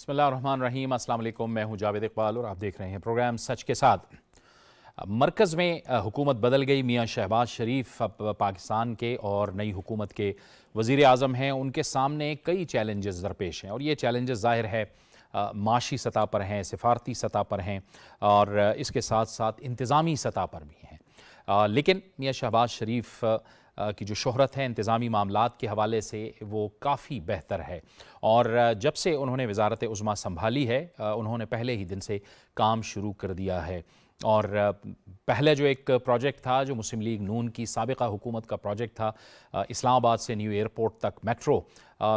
अस्सलाम वालेकुम मैं हूं जावेद इकबाल और आप देख रहे हैं प्रोग्राम सच के साथ मरकज़ में हुकूमत बदल गई मियां शहबाज शरीफ अब पाकिस्तान के और नई हुकूमत के वज़ी अजम हैं उनके सामने कई चैलेंजेस दरपेश हैं और ये चैलेंजेस ज़ाहिर है माशी सतह पर हैं सिफारती सतह पर हैं और इसके साथ साथ इंतज़ामी सतह पर भी हैं लेकिन मियाँ शहबाज शरीफ की जो शहरत है इंतज़ामी मामला के हवाले से वो काफ़ी बेहतर है और जब से उन्होंने वजारत उज़मा संभाली है उन्होंने पहले ही दिन से काम शुरू कर दिया है और पहले जो एक प्रोजेक्ट था जो मुस्लिम लीग नून की सबका हुकूमत का प्रोजेक्ट था इस्लामाबाद से न्यू एयरपोर्ट तक मेट्रो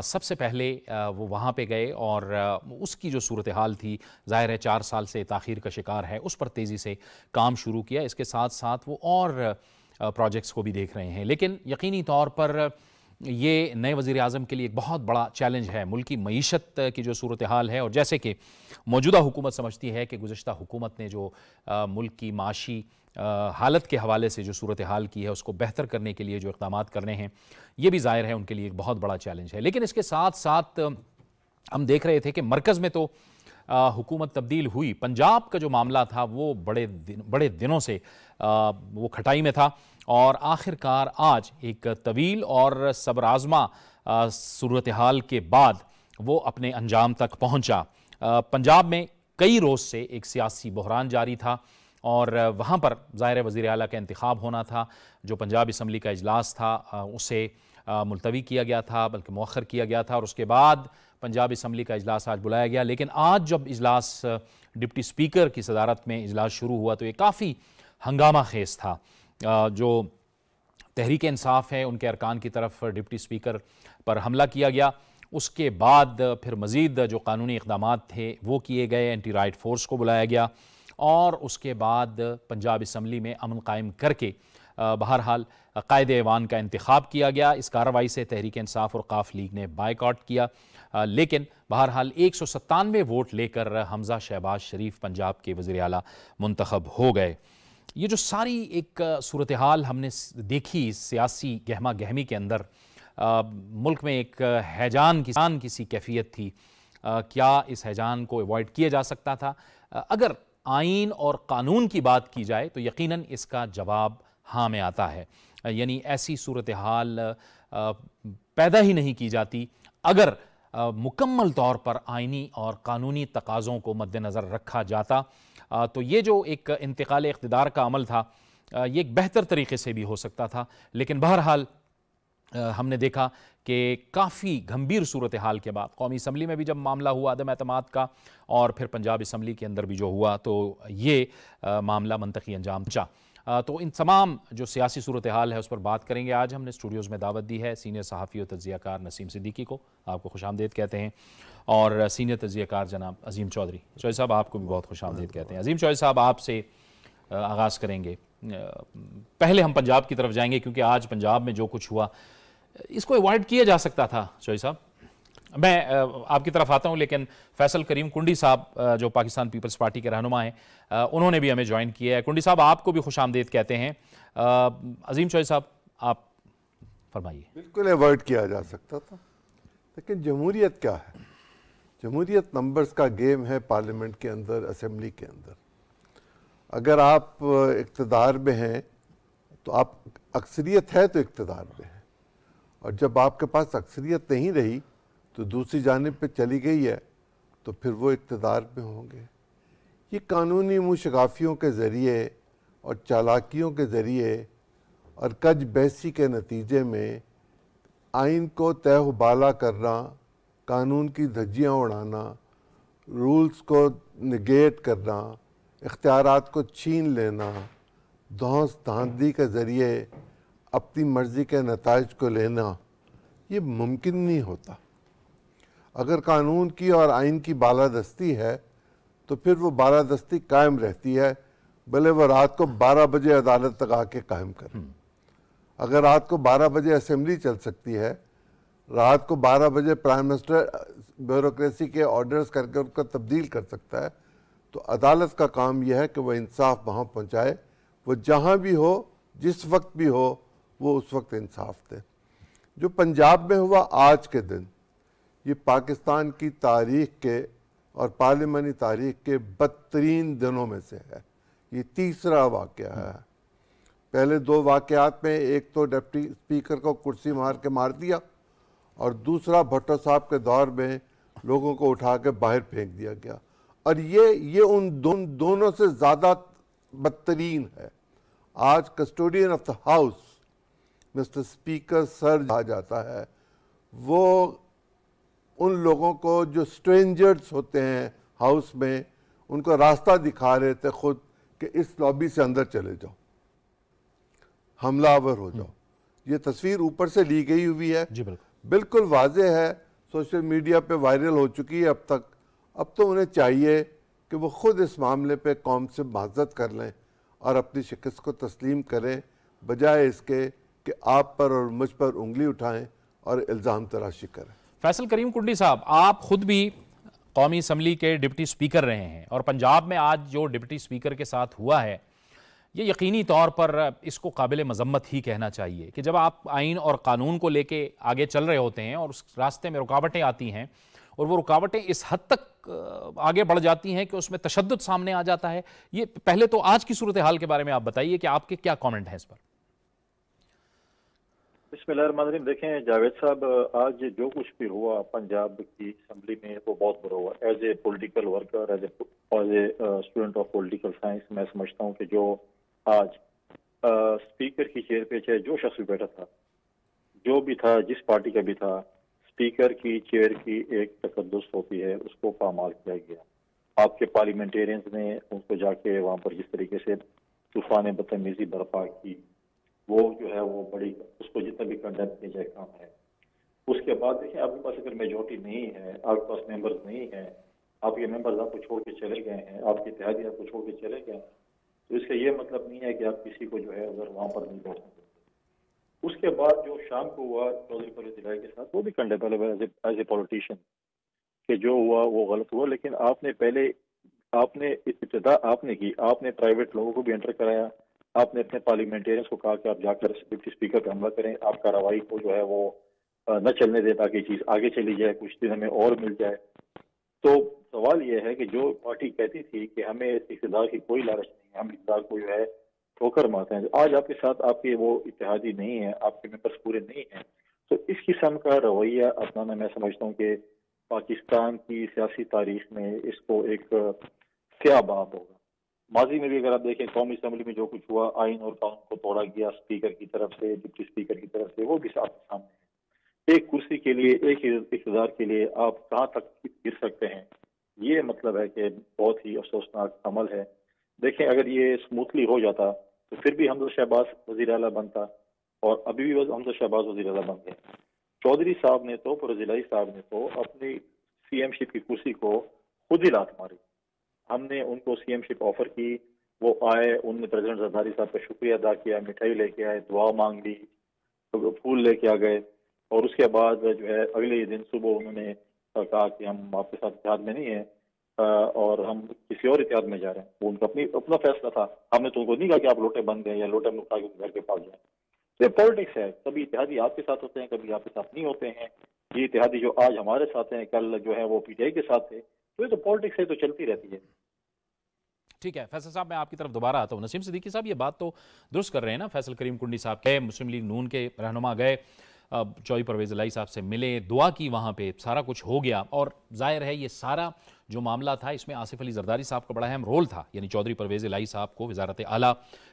सबसे पहले वो वहाँ पे गए और उसकी जो सूरत हाल थी ज़ाहिर है चार साल से ताखिर का शिकार है उस पर तेज़ी से काम शुरू किया इसके साथ साथ वो और प्रोजेक्ट्स को भी देख रहे हैं लेकिन यकीनी तौर पर ये नए वज़ी अजम के लिए एक बहुत बड़ा चैलेंज है मुल्क की मीशत की जो सूरत हाल है और जैसे कि मौजूदा हुकूमत समझती है कि गुज्त हुकूमत ने जो मुल्क की माशी हालत के हवाले से जो सूरत हाल की है उसको बेहतर करने के लिए जो इकदाम करने हैं ये भी ज़ाहिर है उनके लिए एक बहुत बड़ा चैलेंज है लेकिन इसके साथ साथ हम देख रहे थे कि मरकज़ में तो हुकूमत तब्दील हुई पंजाब का जो मामला था वो बड़े दिन बड़े दिनों से आ, वो खटाई में था और आखिरकार आज एक तवील और सबराजमा सूरत हाल के बाद वो अपने अंजाम तक पहुंचा पंजाब में कई रोज़ से एक सियासी बहरान जारी था और वहाँ पर ज़ाहिर वज़ी अल का इंतखब होना था जो पंजाब इसम्बली का अजलास था उसे मुलतवी किया गया था बल्कि मौखर किया गया था और उसके बाद पंजाब इसम्बली का अजलास आज बुलाया गया लेकिन आज जब इजलास डिप्टी स्पीकर की सदारत में इजलास शुरू हुआ तो ये काफ़ी हंगामा खेज था जो तहरीक इंसाफ हैं उनके अरकान की तरफ डिप्टी स्पीकर पर हमला किया गया उसके बाद फिर मज़ीद जो कानूनी इकदाम थे वो किए गए एंटी राइट फोर्स को बुलाया गया और उसके बाद पंजाब इसम्बली में अमन कायम करके बहरहाल कायद ऐवान का इंतखब किया गया इस कार्रवाई से तहरीक इंसाफ और काफ लीग ने बाइकआउट किया लेकिन बहरहाल एक सौ सत्तानवे वोट लेकर हमजा शहबाज शरीफ पंजाब के वज़ी अला मंतखब हो गए ये जो सारी एक सूरत हाल हमने देखी सियासी गहमा गहमी के अंदर आ, मुल्क में एक हैजान किसान की सी कैफियत थी आ, क्या इस हैजान को अवॉइड किया जा सकता था आ, अगर आइन और कानून की बात की जाए तो यकीनन इसका जवाब हाँ में आता है यानी ऐसी सूरत हाल पैदा ही नहीं की जाती अगर मुकम्मल तौर पर आइनी और कानूनी तकाज़ों को मद्दनज़र रखा जाता तो ये जो एक इंतकाल इकतदार का अमल था ये एक बेहतर तरीके से भी हो सकता था लेकिन बहरहाल हमने देखा कि काफ़ी गंभीर सूरत हाल के बाद कौमी इसम्बली में भी जब मामला हुआ आदम अतमाद का और फिर पंजाब इसम्बली के अंदर भी जो हुआ तो ये मामला मनतकी अंजाम चाह तो इन तमाम जो सियासी सूरत हाल है उस पर बात करेंगे आज हमने स्टूडियोज़ में दावत दी है सीनियर सहाफ़ी और तजियाकार नसीम सिद्दीकी को आपको खुश आमदेद कहते हैं और सीनियर तजियाकार जनाब अजीम चौधरी चौधरी साहब आपको भी बहुत खुश आमदेद कहते हैं अजीम चौधरी साहब आपसे आगाज़ करेंगे पहले हम पंजाब की तरफ जाएंगे क्योंकि आज पंजाब में जो कुछ हुआ इसको अवॉइड किया जा सकता था चौधरी साहब मैं आपकी तरफ आता हूं लेकिन फैसल करीम कुंडी साहब जो पाकिस्तान पीपल्स पार्टी के रहनुमा हैं उन्होंने भी हमें ज्वाइन किया है कुंडी साहब आपको भी खुश आमदेद कहते हैं अजीम चौहरी साहब आप फरमाइए बिल्कुल अवॉइड किया जा सकता था लेकिन जमहूरीत क्या है जमहूरीत नंबर्स का गेम है पार्लियामेंट के अंदर असम्बली के अंदर अगर आप इकतदार में हैं तो आप अक्सरियत है तो इकतदार में है और जब आपके पास अक्सरियत नहीं रही तो दूसरी जानब पर चली गई है तो फिर वो इकतदार में होंगे ये कानूनी मुँह के ज़रिए और चालाकियों के ज़रिए और कज बहसी के नतीजे में आइन को तय उबाला करना कानून की धज्जियाँ उड़ाना रूल्स को निगेट करना इख्तियार को छीन लेना धौस धांधली के ज़रिए अपनी मर्ज़ी के नतज को लेना ये मुमकिन नहीं होता अगर कानून की और आइन की बालादस्ती है तो फिर वो बालादस्ती कायम रहती है भले वो रात को 12 बजे अदालत तक आके कायम करें हम्म। अगर रात को 12 बजे असम्बली चल सकती है रात को 12 बजे प्राइम मिनिस्टर ब्यूरोसी के ऑर्डर्स करके उनको तब्दील कर सकता है तो अदालत का काम यह है कि वह इंसाफ वहाँ पहुँचाए वो जहाँ भी हो जिस वक्त भी हो वो उस वक्त इंसाफ दे जो पंजाब में हुआ आज के दिन ये पाकिस्तान की तारीख के और पार्लियामानी तारीख के बदतरीन दिनों में से है ये तीसरा वाक़ है पहले दो वाक़ात में एक तो डिप्टी स्पीकर को कुर्सी मार के मार दिया और दूसरा भट्टो साहब के दौर में लोगों को उठा के बाहर फेंक दिया गया और ये ये उन दोन, दोनों से ज़्यादा बदतरीन है आज custodian of the house mister speaker sir कहा जाता है वो उन लोगों को जो स्ट्रेंजर्स होते हैं हाउस में उनको रास्ता दिखा रहे थे खुद कि इस लॉबी से अंदर चले जाओ हमलावर हो जाओ हम्म। ये तस्वीर ऊपर से ली गई हुई है जी बिल्कुल बिल्कुल वाजह है सोशल मीडिया पे वायरल हो चुकी है अब तक अब तो उन्हें चाहिए कि वो खुद इस मामले पे कौम से माजत कर लें और अपनी शिकस्त को तस्लीम करें बजाय इसके कि आप पर और मुझ पर उंगली उठाएं और इल्ज़ाम तराशी करें फैसल करीम कुंडी साहब आप खुद भी कौमी असम्बली के डिप्टी स्पीकर रहे हैं और पंजाब में आज जो डिप्टी स्पीकर के साथ हुआ है ये यकीनी तौर पर इसको काबिल मजम्मत ही कहना चाहिए कि जब आप आइन और कानून को लेके आगे चल रहे होते हैं और उस रास्ते में रुकावटें आती हैं और वो रुकावटें इस हद तक आगे बढ़ जाती हैं कि उसमें तशद सामने आ जाता है ये पहले तो आज की सूरत हाल के बारे में आप बताइए कि आपके क्या कॉमेंट हैं इस पर बिस्मिल्लाहमानीम देखें जावेद साहब आज जो कुछ भी हुआ पंजाब की असम्बली में वो बहुत बुरा हुआ as a political worker as as a student of political science मैं समझता हूँ कि जो आज आ, uh, स्पीकर की चेयर पे चाहे जो शख्स भी बैठा था जो भी था जिस पार्टी का भी था स्पीकर की चेयर की एक तकदस होती है उसको पामाल किया गया आपके पार्लियामेंटेरियंस ने उनको जाके वहाँ पर जिस तरीके से तूफान बदतमीजी बर्पा की वो जो है वो बड़ी उसको जितना भी कंडेम किया जाए काम है उसके बाद देखिए आपके पास अगर मेजोरिटी नहीं है आपके पास मेंबर्स नहीं है आपके मेंबर्स आपको छोड़ के चले गए हैं आपकी इतिहादी आपको छोड़ के चले गए हैं तो इसका ये मतलब नहीं है कि आप किसी को जो है अगर वहाँ पर नहीं बैठ सकते उसके बाद जो शाम को हुआ चौधरी परवेज दिलाई के साथ वो भी कंडेबल एज ए पॉलिटिशियन कि जो हुआ वो गलत हुआ लेकिन आपने पहले आपने इब्तदा आपने की आपने प्राइवेट लोगों को भी एंटर कराया आपने अपने पार्लियामेंटेरियंस को कहा कि आप जाकर डिप्टी स्पीकर पर हमला करें आप कार्रवाई को जो है वो न चलने दें ताकि चीज़ आगे चली जाए कुछ दिन हमें और मिल जाए तो सवाल यह है कि जो पार्टी कहती थी कि हमें इकतदार की कोई लालच नहीं है हम इकतदार को जो है ठोकर मारते हैं आज आपके साथ आपके वो इतिहादी नहीं है आपके मेम्बर्स पूरे नहीं हैं तो इस किस्म का रवैया अपनाना मैं समझता हूँ कि पाकिस्तान की सियासी तारीख में इसको एक क्या बाब होगा माजी में भी अगर आप देखें कौमी असम्बली में जो कुछ हुआ आइन और कानून को तोड़ा गया स्पीकर की तरफ से डिप्टी स्पीकर की तरफ से वो भी आपके सामने है एक कुर्सी के लिए एक इकतदार के लिए आप कहाँ तक गिर सकते हैं ये मतलब है कि बहुत ही अफसोसनाक अमल है देखें अगर ये स्मूथली हो जाता तो फिर भी हमद शहबाज वजी अला बनता और अभी भी हमद शहबाज वजी अला बन गए चौधरी साहब ने तो जिला साहब ने तो अपनी सी एम शिप की कुर्सी को खुद ही लात मारी हमने उनको सीएमशिप ऑफर की वो आए उनने प्रेसिडेंट जरदारी साहब का शुक्रिया अदा किया मिठाई लेके आए दुआ मांग ली तो फूल लेके आ गए और उसके बाद जो है अगले ही दिन सुबह उन्होंने कहा कि हम आपके साथ इतिहाद में नहीं है और हम किसी और इतिहाद में जा रहे हैं वो उनका अपनी अपना फैसला था हमने तो उनको नहीं कहा कि आप लोटे बंद हैं या लोटे में उठा के घर के पास जाए तो ये पॉलिटिक्स है कभी इतिहादी आपके साथ होते हैं कभी आपके साथ नहीं होते हैं ये इतिहादी जो आज हमारे साथ हैं कल जो है वो पीटीआई के साथ थे तो ये तो पॉलिटिक्स है तो चलती रहती है ठीक है फैसल साहब मैं आपकी तरफ दोबारा आता हूँ नसीम सिद्दीकी साहब ये बात तो दुरुस्त कर रहे हैं ना फैसल करीम कुंडी साहब गए मुस्लिम लीग नून के रहनुमा गए चौई परवेज लाई साहब से मिले दुआ की वहाँ पे सारा कुछ हो गया और जाहिर है ये सारा जो मामला था इसमें आसिफ अली जरदारी साहब का बड़ा अहम रोल था यानी चौधरी परवेज लाई साहब को वजारत आला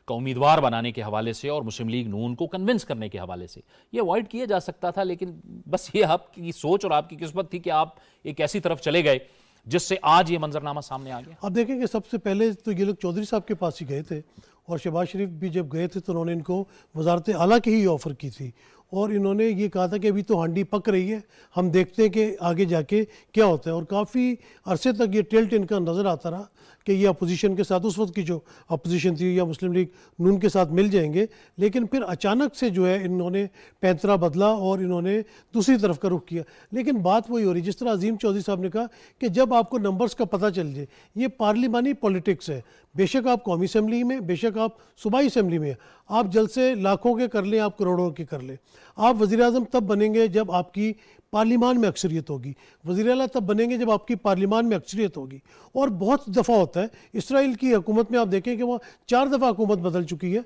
का उम्मीदवार बनाने के हवाले से और मुस्लिम लीग नून को कन्विंस करने के हवाले से ये अवॉइड किया जा सकता था लेकिन बस ये आपकी सोच और आपकी किस्मत थी कि आप एक ऐसी तरफ चले गए जिससे आज ये मंजरनामा सामने आ गया आप देखें कि सबसे पहले तो ये लोग चौधरी साहब के पास ही गए थे और शहबाज शरीफ भी जब गए थे तो उन्होंने इनको वजारत आला की ही ऑफ़र की थी और इन्होंने ये कहा था कि अभी तो हांडी पक रही है हम देखते हैं कि आगे जाके क्या होता है और काफ़ी अरसे तक ये टेल्ट इनका नज़र आता रहा कि ये अपोजिशन के साथ उस वक्त की जो अपोजिशन थी या मुस्लिम लीग नून के साथ मिल जाएंगे लेकिन फिर अचानक से जो है इन्होंने पैंतरा बदला और इन्होंने दूसरी तरफ का रुख किया लेकिन बात वही हो रही जिस तरह अजीम चौधरी साहब ने कहा कि जब आपको नंबर्स का पता चल जाए ये पार्लिमानी पॉलिटिक्स है बेशक आप कौमी असम्बली में बेशक आप सूबाई असम्बली में आप जल से लाखों के कर लें आप करोड़ों के कर लें आप वज़ी अजम तब बनेंगे जब आपकी पार्लीमान में अक्सरियत होगी वज़ी अला तब बनेंगे जब आपकी पार्लीमान में अक्सरियत होगी और बहुत दफ़ा होता है इसराइल की हकूमत में आप देखें कि वह चार दफ़ा हुकूमत बदल चुकी है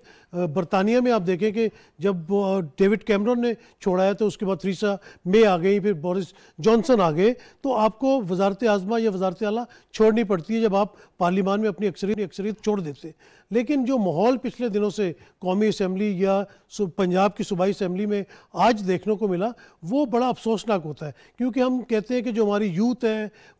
बरतानिया में आप देखें कि जब डेविड कैमरन ने छोड़ा है तो उसके बाद थ्रीसा मे आ गई फिर बोरिस जॉनसन आ गए तो आपको वजारत आज़मा या वजारत अला छोड़नी पड़ती है जब आप पार्लीमान में अपनी अक्सरियत अक्सरियत छोड़ देते लेकिन जो माहौल पिछले दिनों से कौमी असम्बली या पंजाब की सूबाई असम्बली में आज देखने को मिला वो बड़ा अफसोसनाक होता है क्योंकि हम कहते हैं कि जो हमारी यूथ है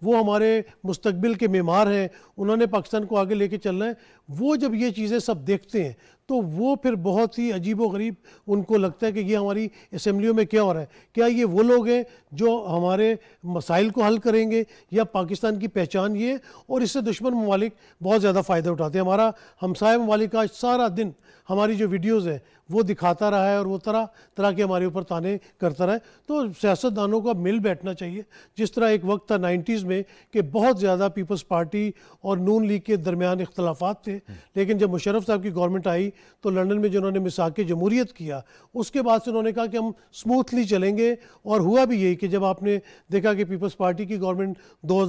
वो हमारे मुस्तबिल के मेमार हैं उन्होंने पाकिस्तान को आगे लेके चलना है वो जब ये चीज़ें सब देखते हैं तो वो फिर बहुत ही अजीब व गरीब उनको लगता है कि ये हमारी असम्बलियों में क्या हो रहा है क्या ये वो लोग हैं जो हमारे मसाइल को हल करेंगे या पाकिस्तान की पहचान ये और इससे दुश्मन ममालिक बहुत ज़्यादा फ़ायदा उठाते हैं हमारा हमसाय ममालिक आज सारा दिन हमारी जो वीडियोज़ हैं वो दिखाता रहा है और वो तरह तरह के हमारे ऊपर ताने करता रहा है तो सियासतदानों को अब मिल बैठना चाहिए जिस तरह एक वक्त था नाइन्टीज़ में कि बहुत ज़्यादा पीपल्स पार्टी और नून लीग के दरमियान इख्तलाफात थे लेकिन जब मुशरफ साहब की गवर्नमेंट आई तो लंदन में जिन्होंने उन्होंने मिसाक जमूरीत किया उसके बाद से उन्होंने कहा कि हम स्मूथली चलेंगे और हुआ भी यही कि जब आपने देखा कि पीपल्स पार्टी की गवर्नमेंट दो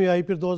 में आई फिर दो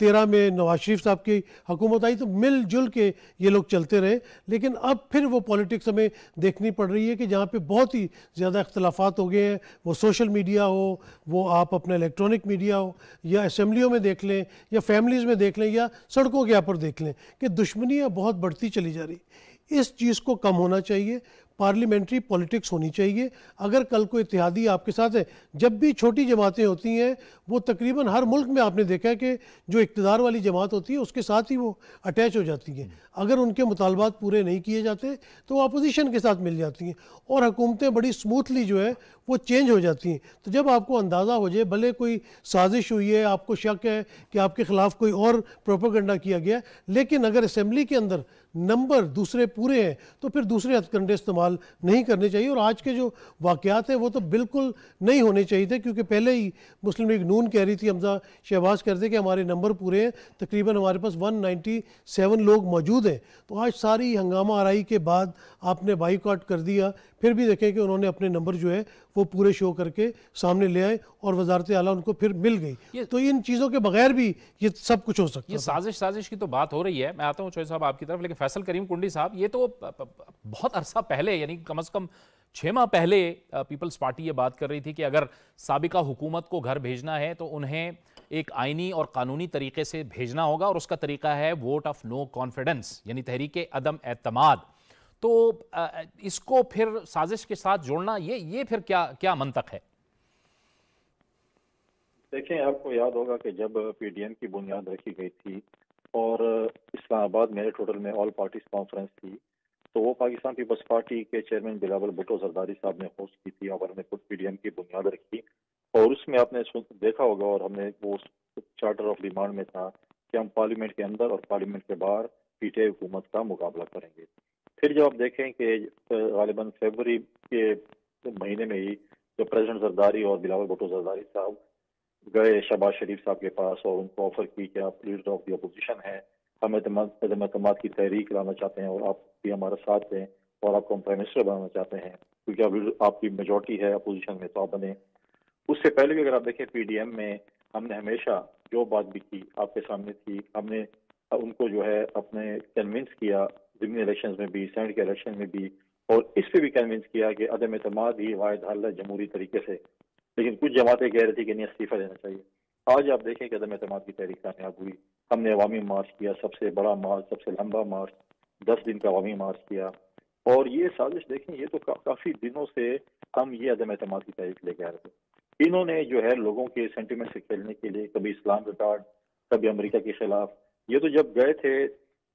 तेरह में नवाज शरीफ साहब की हुकूमत आई तो मिलजुल के ये लोग चलते रहे लेकिन अब फिर वो पॉलिटिक्स हमें देखनी पड़ रही है कि जहाँ पे बहुत ही ज़्यादा इख्तलाफात हो गए हैं वो सोशल मीडिया हो वो आप अपना इलेक्ट्रॉनिक मीडिया हो या असम्बलियों में देख लें या फैमिलीज़ में देख लें या सड़कों के यहाँ पर देख लें कि दुश्मनियाँ बहुत बढ़ती चली जा रही इस चीज़ को कम होना चाहिए पार्लियामेंट्री पॉलिटिक्स होनी चाहिए अगर कल को इतिहादी आपके साथ है जब भी छोटी जमातें होती हैं वो तकरीबन हर मुल्क में आपने देखा है कि जो इकतदार वाली जमात होती है उसके साथ ही वो अटैच हो जाती हैं अगर उनके मुतालबात पूरे नहीं किए जाते तो वो अपोजिशन के साथ मिल जाती हैं और हुकूमतें बड़ी स्मूथली जो है वो चेंज हो जाती हैं तो जब आपको अंदाज़ा हो जाए भले कोई साजिश हुई है आपको शक है कि आपके ख़िलाफ़ कोई और प्रोपोगंडा किया गया लेकिन अगर असम्बली के अंदर नंबर दूसरे पूरे हैं तो फिर दूसरे हथकंडे इस्तेमाल नहीं करने चाहिए और आज के जो वाक़ात हैं वो तो बिल्कुल नहीं होने चाहिए थे क्योंकि पहले ही मुस्लिम लीग नून कह रही थी हमजा शहबाज कह रहे थे कि हमारे नंबर पूरे हैं तकरीबन हमारे पास 197 लोग मौजूद हैं तो आज सारी हंगामा आरई के बाद आपने बाईकॉट कर दिया फिर भी देखें कि उन्होंने अपने नंबर जो है वो पूरे शो करके सामने ले आए और वजारत आला उनको फिर मिल गई तो इन चीज़ों के बगैर भी ये सब कुछ हो सकता है साजिश साजिश की तो बात हो रही है मैं आता हूँ चोई साहब आपकी तरफ लेकिन फैसल करीम कुंडी साहब ये तो बहुत अरसा पहले यानी कम अज़ कम छः माह पहले पीपल्स पार्टी ये बात कर रही थी कि अगर सबका हुकूमत को घर भेजना है तो उन्हें एक आइनी और कानूनी तरीके से भेजना होगा और उसका तरीका है वोट ऑफ नो कॉन्फिडेंस यानी तहरीक अदम एतमाद तो इसको फिर साजिश के साथ जोड़ना ये ये फिर क्या क्या मंतक है देखें आपको याद होगा कि जब पीडीएम की बुनियाद रखी गई थी और इस्लामाबाद मेरे टोटल में ऑल पार्टीज कॉन्फ्रेंस थी तो वो पाकिस्तान पीपल्स पार्टी के चेयरमैन बिलावल भुटो जरदारी साहब ने होस्ट की थी और हमने खुद पीडीएम की बुनियाद रखी और उसमें आपने देखा होगा और हमने वो चार्टर ऑफ डिमांड में था कि हम पार्लियामेंट के अंदर और पार्लियामेंट के बाहर पीटीआई हुकूमत का मुकाबला करेंगे फिर जब आप देखें कि तो गालिबा फेबरी के महीने में ही जो प्रेसिडेंट जरदारी और बिलावल भुटो जरदारी साहब गए शहबाज शरीफ साहब के पास और उनको ऑफर की कि आप लीडर ऑफ द अपोजिशन हैं हम एतमाद की तहरीक लाना चाहते हैं और आप भी हमारा साथ दें और आपको हम प्राइम मिनिस्टर बनाना चाहते हैं क्योंकि अब आपकी मेजोरिटी है अपोजिशन में तो आप बने उससे पहले भी अगर आप देखें पीडीएम में हमने हमेशा जो बात भी की आपके सामने थी हमने उनको जो है अपने कन्विंस किया इलेक्शन में भी सेनेट के इलेक्शन में भी और इस पर भी कन्विंस किया कि अदम अतमाद ही वायद हल है जमहूरी तरीके से लेकिन कुछ जमातें कह रही थी कि नहीं इस्तीफा देना चाहिए आज आप देखें कि अदम अतमाद की तहरीक कामयाब हुई हमने अवामी मार्च किया सबसे बड़ा मार्च सबसे लंबा मार्च दस दिन का अवामी मार्च किया और ये साजिश देखें ये तो का, काफ़ी दिनों से हम ये अदम अतमाद की तहरीक लेके आ रहे थे इन्होंने जो है लोगों के सेंटिमेंट से खेलने के लिए कभी इस्लाम रिकार्ड कभी अमरीका के खिलाफ ये तो जब गए थे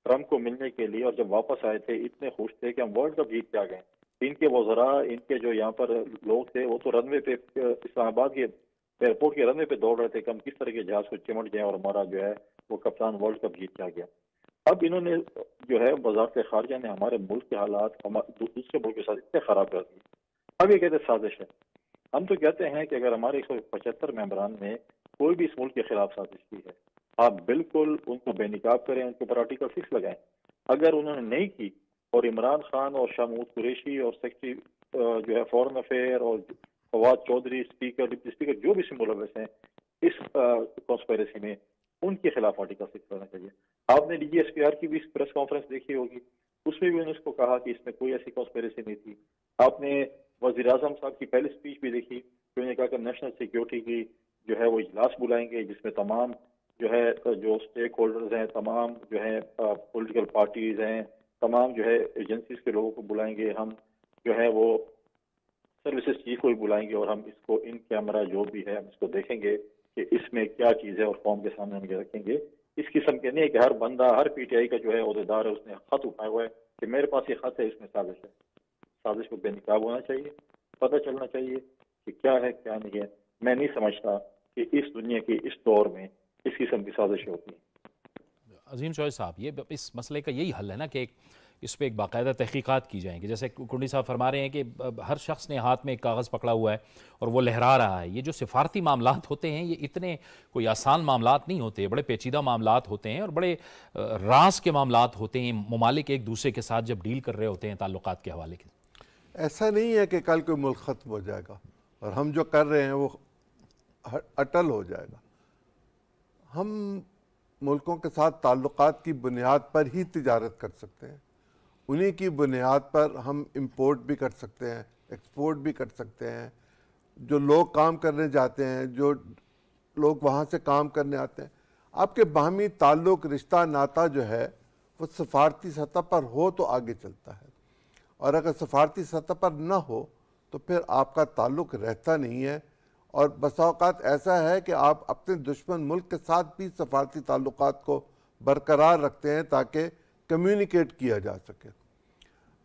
ट्रंप को मिलने के लिए और जब वापस आए थे इतने खुश थे कि हम वर्ल्ड कप जीत के आ गए इनके वजरा इनके जो यहाँ पर लोग थे वो तो रनवे पे इस्लामाबाद के एयरपोर्ट के रनवे पे दौड़ रहे थे कि हम किस तरह के जहाज को चिमट जाए और हमारा जो है वो कप्तान वर्ल्ड कप जीत के आ गया अब इन्होंने जो है वजारत खारजा ने हमारे मुल्क के हालात दूसरे मुल्क के साथ इतने खराब कर दिए अब ये कहते साजिश है हम तो कहते हैं कि अगर हमारे एक सौ पचहत्तर मेम्बरान ने कोई भी इस मुल्क के खिलाफ साजिश की है आप बिल्कुल उनको बेनकाब करें उनको पराठी का फिक्स लगाएं अगर उन्होंने नहीं की और इमरान खान और शामूद कुरेशी और सेक्रेटरी जो है फॉरन अफेयर और Fawad Chaudhry speaker deputy speaker जो भी मुलवस हैं इस कॉन्स्पेरेसी में उनके खिलाफ आर्टिकल सिक्स करना चाहिए आपने डी की भी प्रेस कॉन्फ्रेंस देखी होगी उसमें भी उन्होंने उसको कहा कि इसमें कोई ऐसी कॉन्स्पेरेसी नहीं थी आपने वजीर अजम साहब की पहली स्पीच भी देखी उन्होंने कहा कि नेशनल सिक्योरिटी की जो है वो इजलास बुलाएंगे जिसमें तमाम जो है जो स्टेक होल्डर्स हैं तमाम जो है पॉलिटिकल पार्टीज हैं तमाम जो है एजेंसीज के लोगों को बुलाएंगे हम जो है वो सर्विसेज चीफ को भी बुलाएंगे और हम इसको इन कैमरा जो भी है हम इसको देखेंगे कि इसमें क्या चीज़ है और फॉर्म के सामने हम ये रखेंगे इस किस्म के नहीं है कि हर बंदा हर पीटीआई का जो है अहदेदार है उसने खत उठाया हुआ है कि मेरे पास ये खत है इसमें साजिश है साजिश को बेनकाब होना चाहिए पता चलना चाहिए कि क्या है क्या नहीं है मैं नहीं समझता कि इस दुनिया के इस दौर में इस किस्म की साजिशें होती हैं अजीम शोज साहब ये इस मसले का यही हल है ना कि एक इस पर एक बाकायदा तहकीक़ात की जाएंगी जैसे कुंडी साहब फरमा रहे हैं कि हर शख्स ने हाथ में एक कागज़ पकड़ा हुआ है और वो लहरा रहा है ये जो सिफारती मामला होते हैं ये इतने कोई आसान मामला नहीं होते बड़े पेचीदा मामला होते हैं और बड़े रास के मामला होते हैं ममालिक एक दूसरे के साथ जब डील कर रहे होते हैं ताल्लुक के हवाले के ऐसा नहीं है कि कल कोई मुल्क ख़त्म हो जाएगा और हम जो कर रहे हैं वो अटल हो जाएगा हम मुल्कों के साथ ताल्लुक की बुनियाद पर ही तजारत कर सकते हैं उन्हीं की बुनियाद पर हम इम्पोर्ट भी कर सकते हैं एक्सपोर्ट भी कर सकते हैं जो लोग काम करने जाते हैं जो लोग वहाँ से काम करने आते हैं आपके बाहमी ताल्लुक रिश्ता नाता जो है वो सफारती सतह पर हो तो आगे चलता है और अगर सफारती सतह पर ना हो तो फिर आपका ताल्लुक रहता नहीं है और बसाओकात ऐसा है कि आप अपने दुश्मन मुल्क के साथ भी सफारती ताल्लुक को बरकरार रखते हैं ताकि कम्यूनिकेट किया जा सके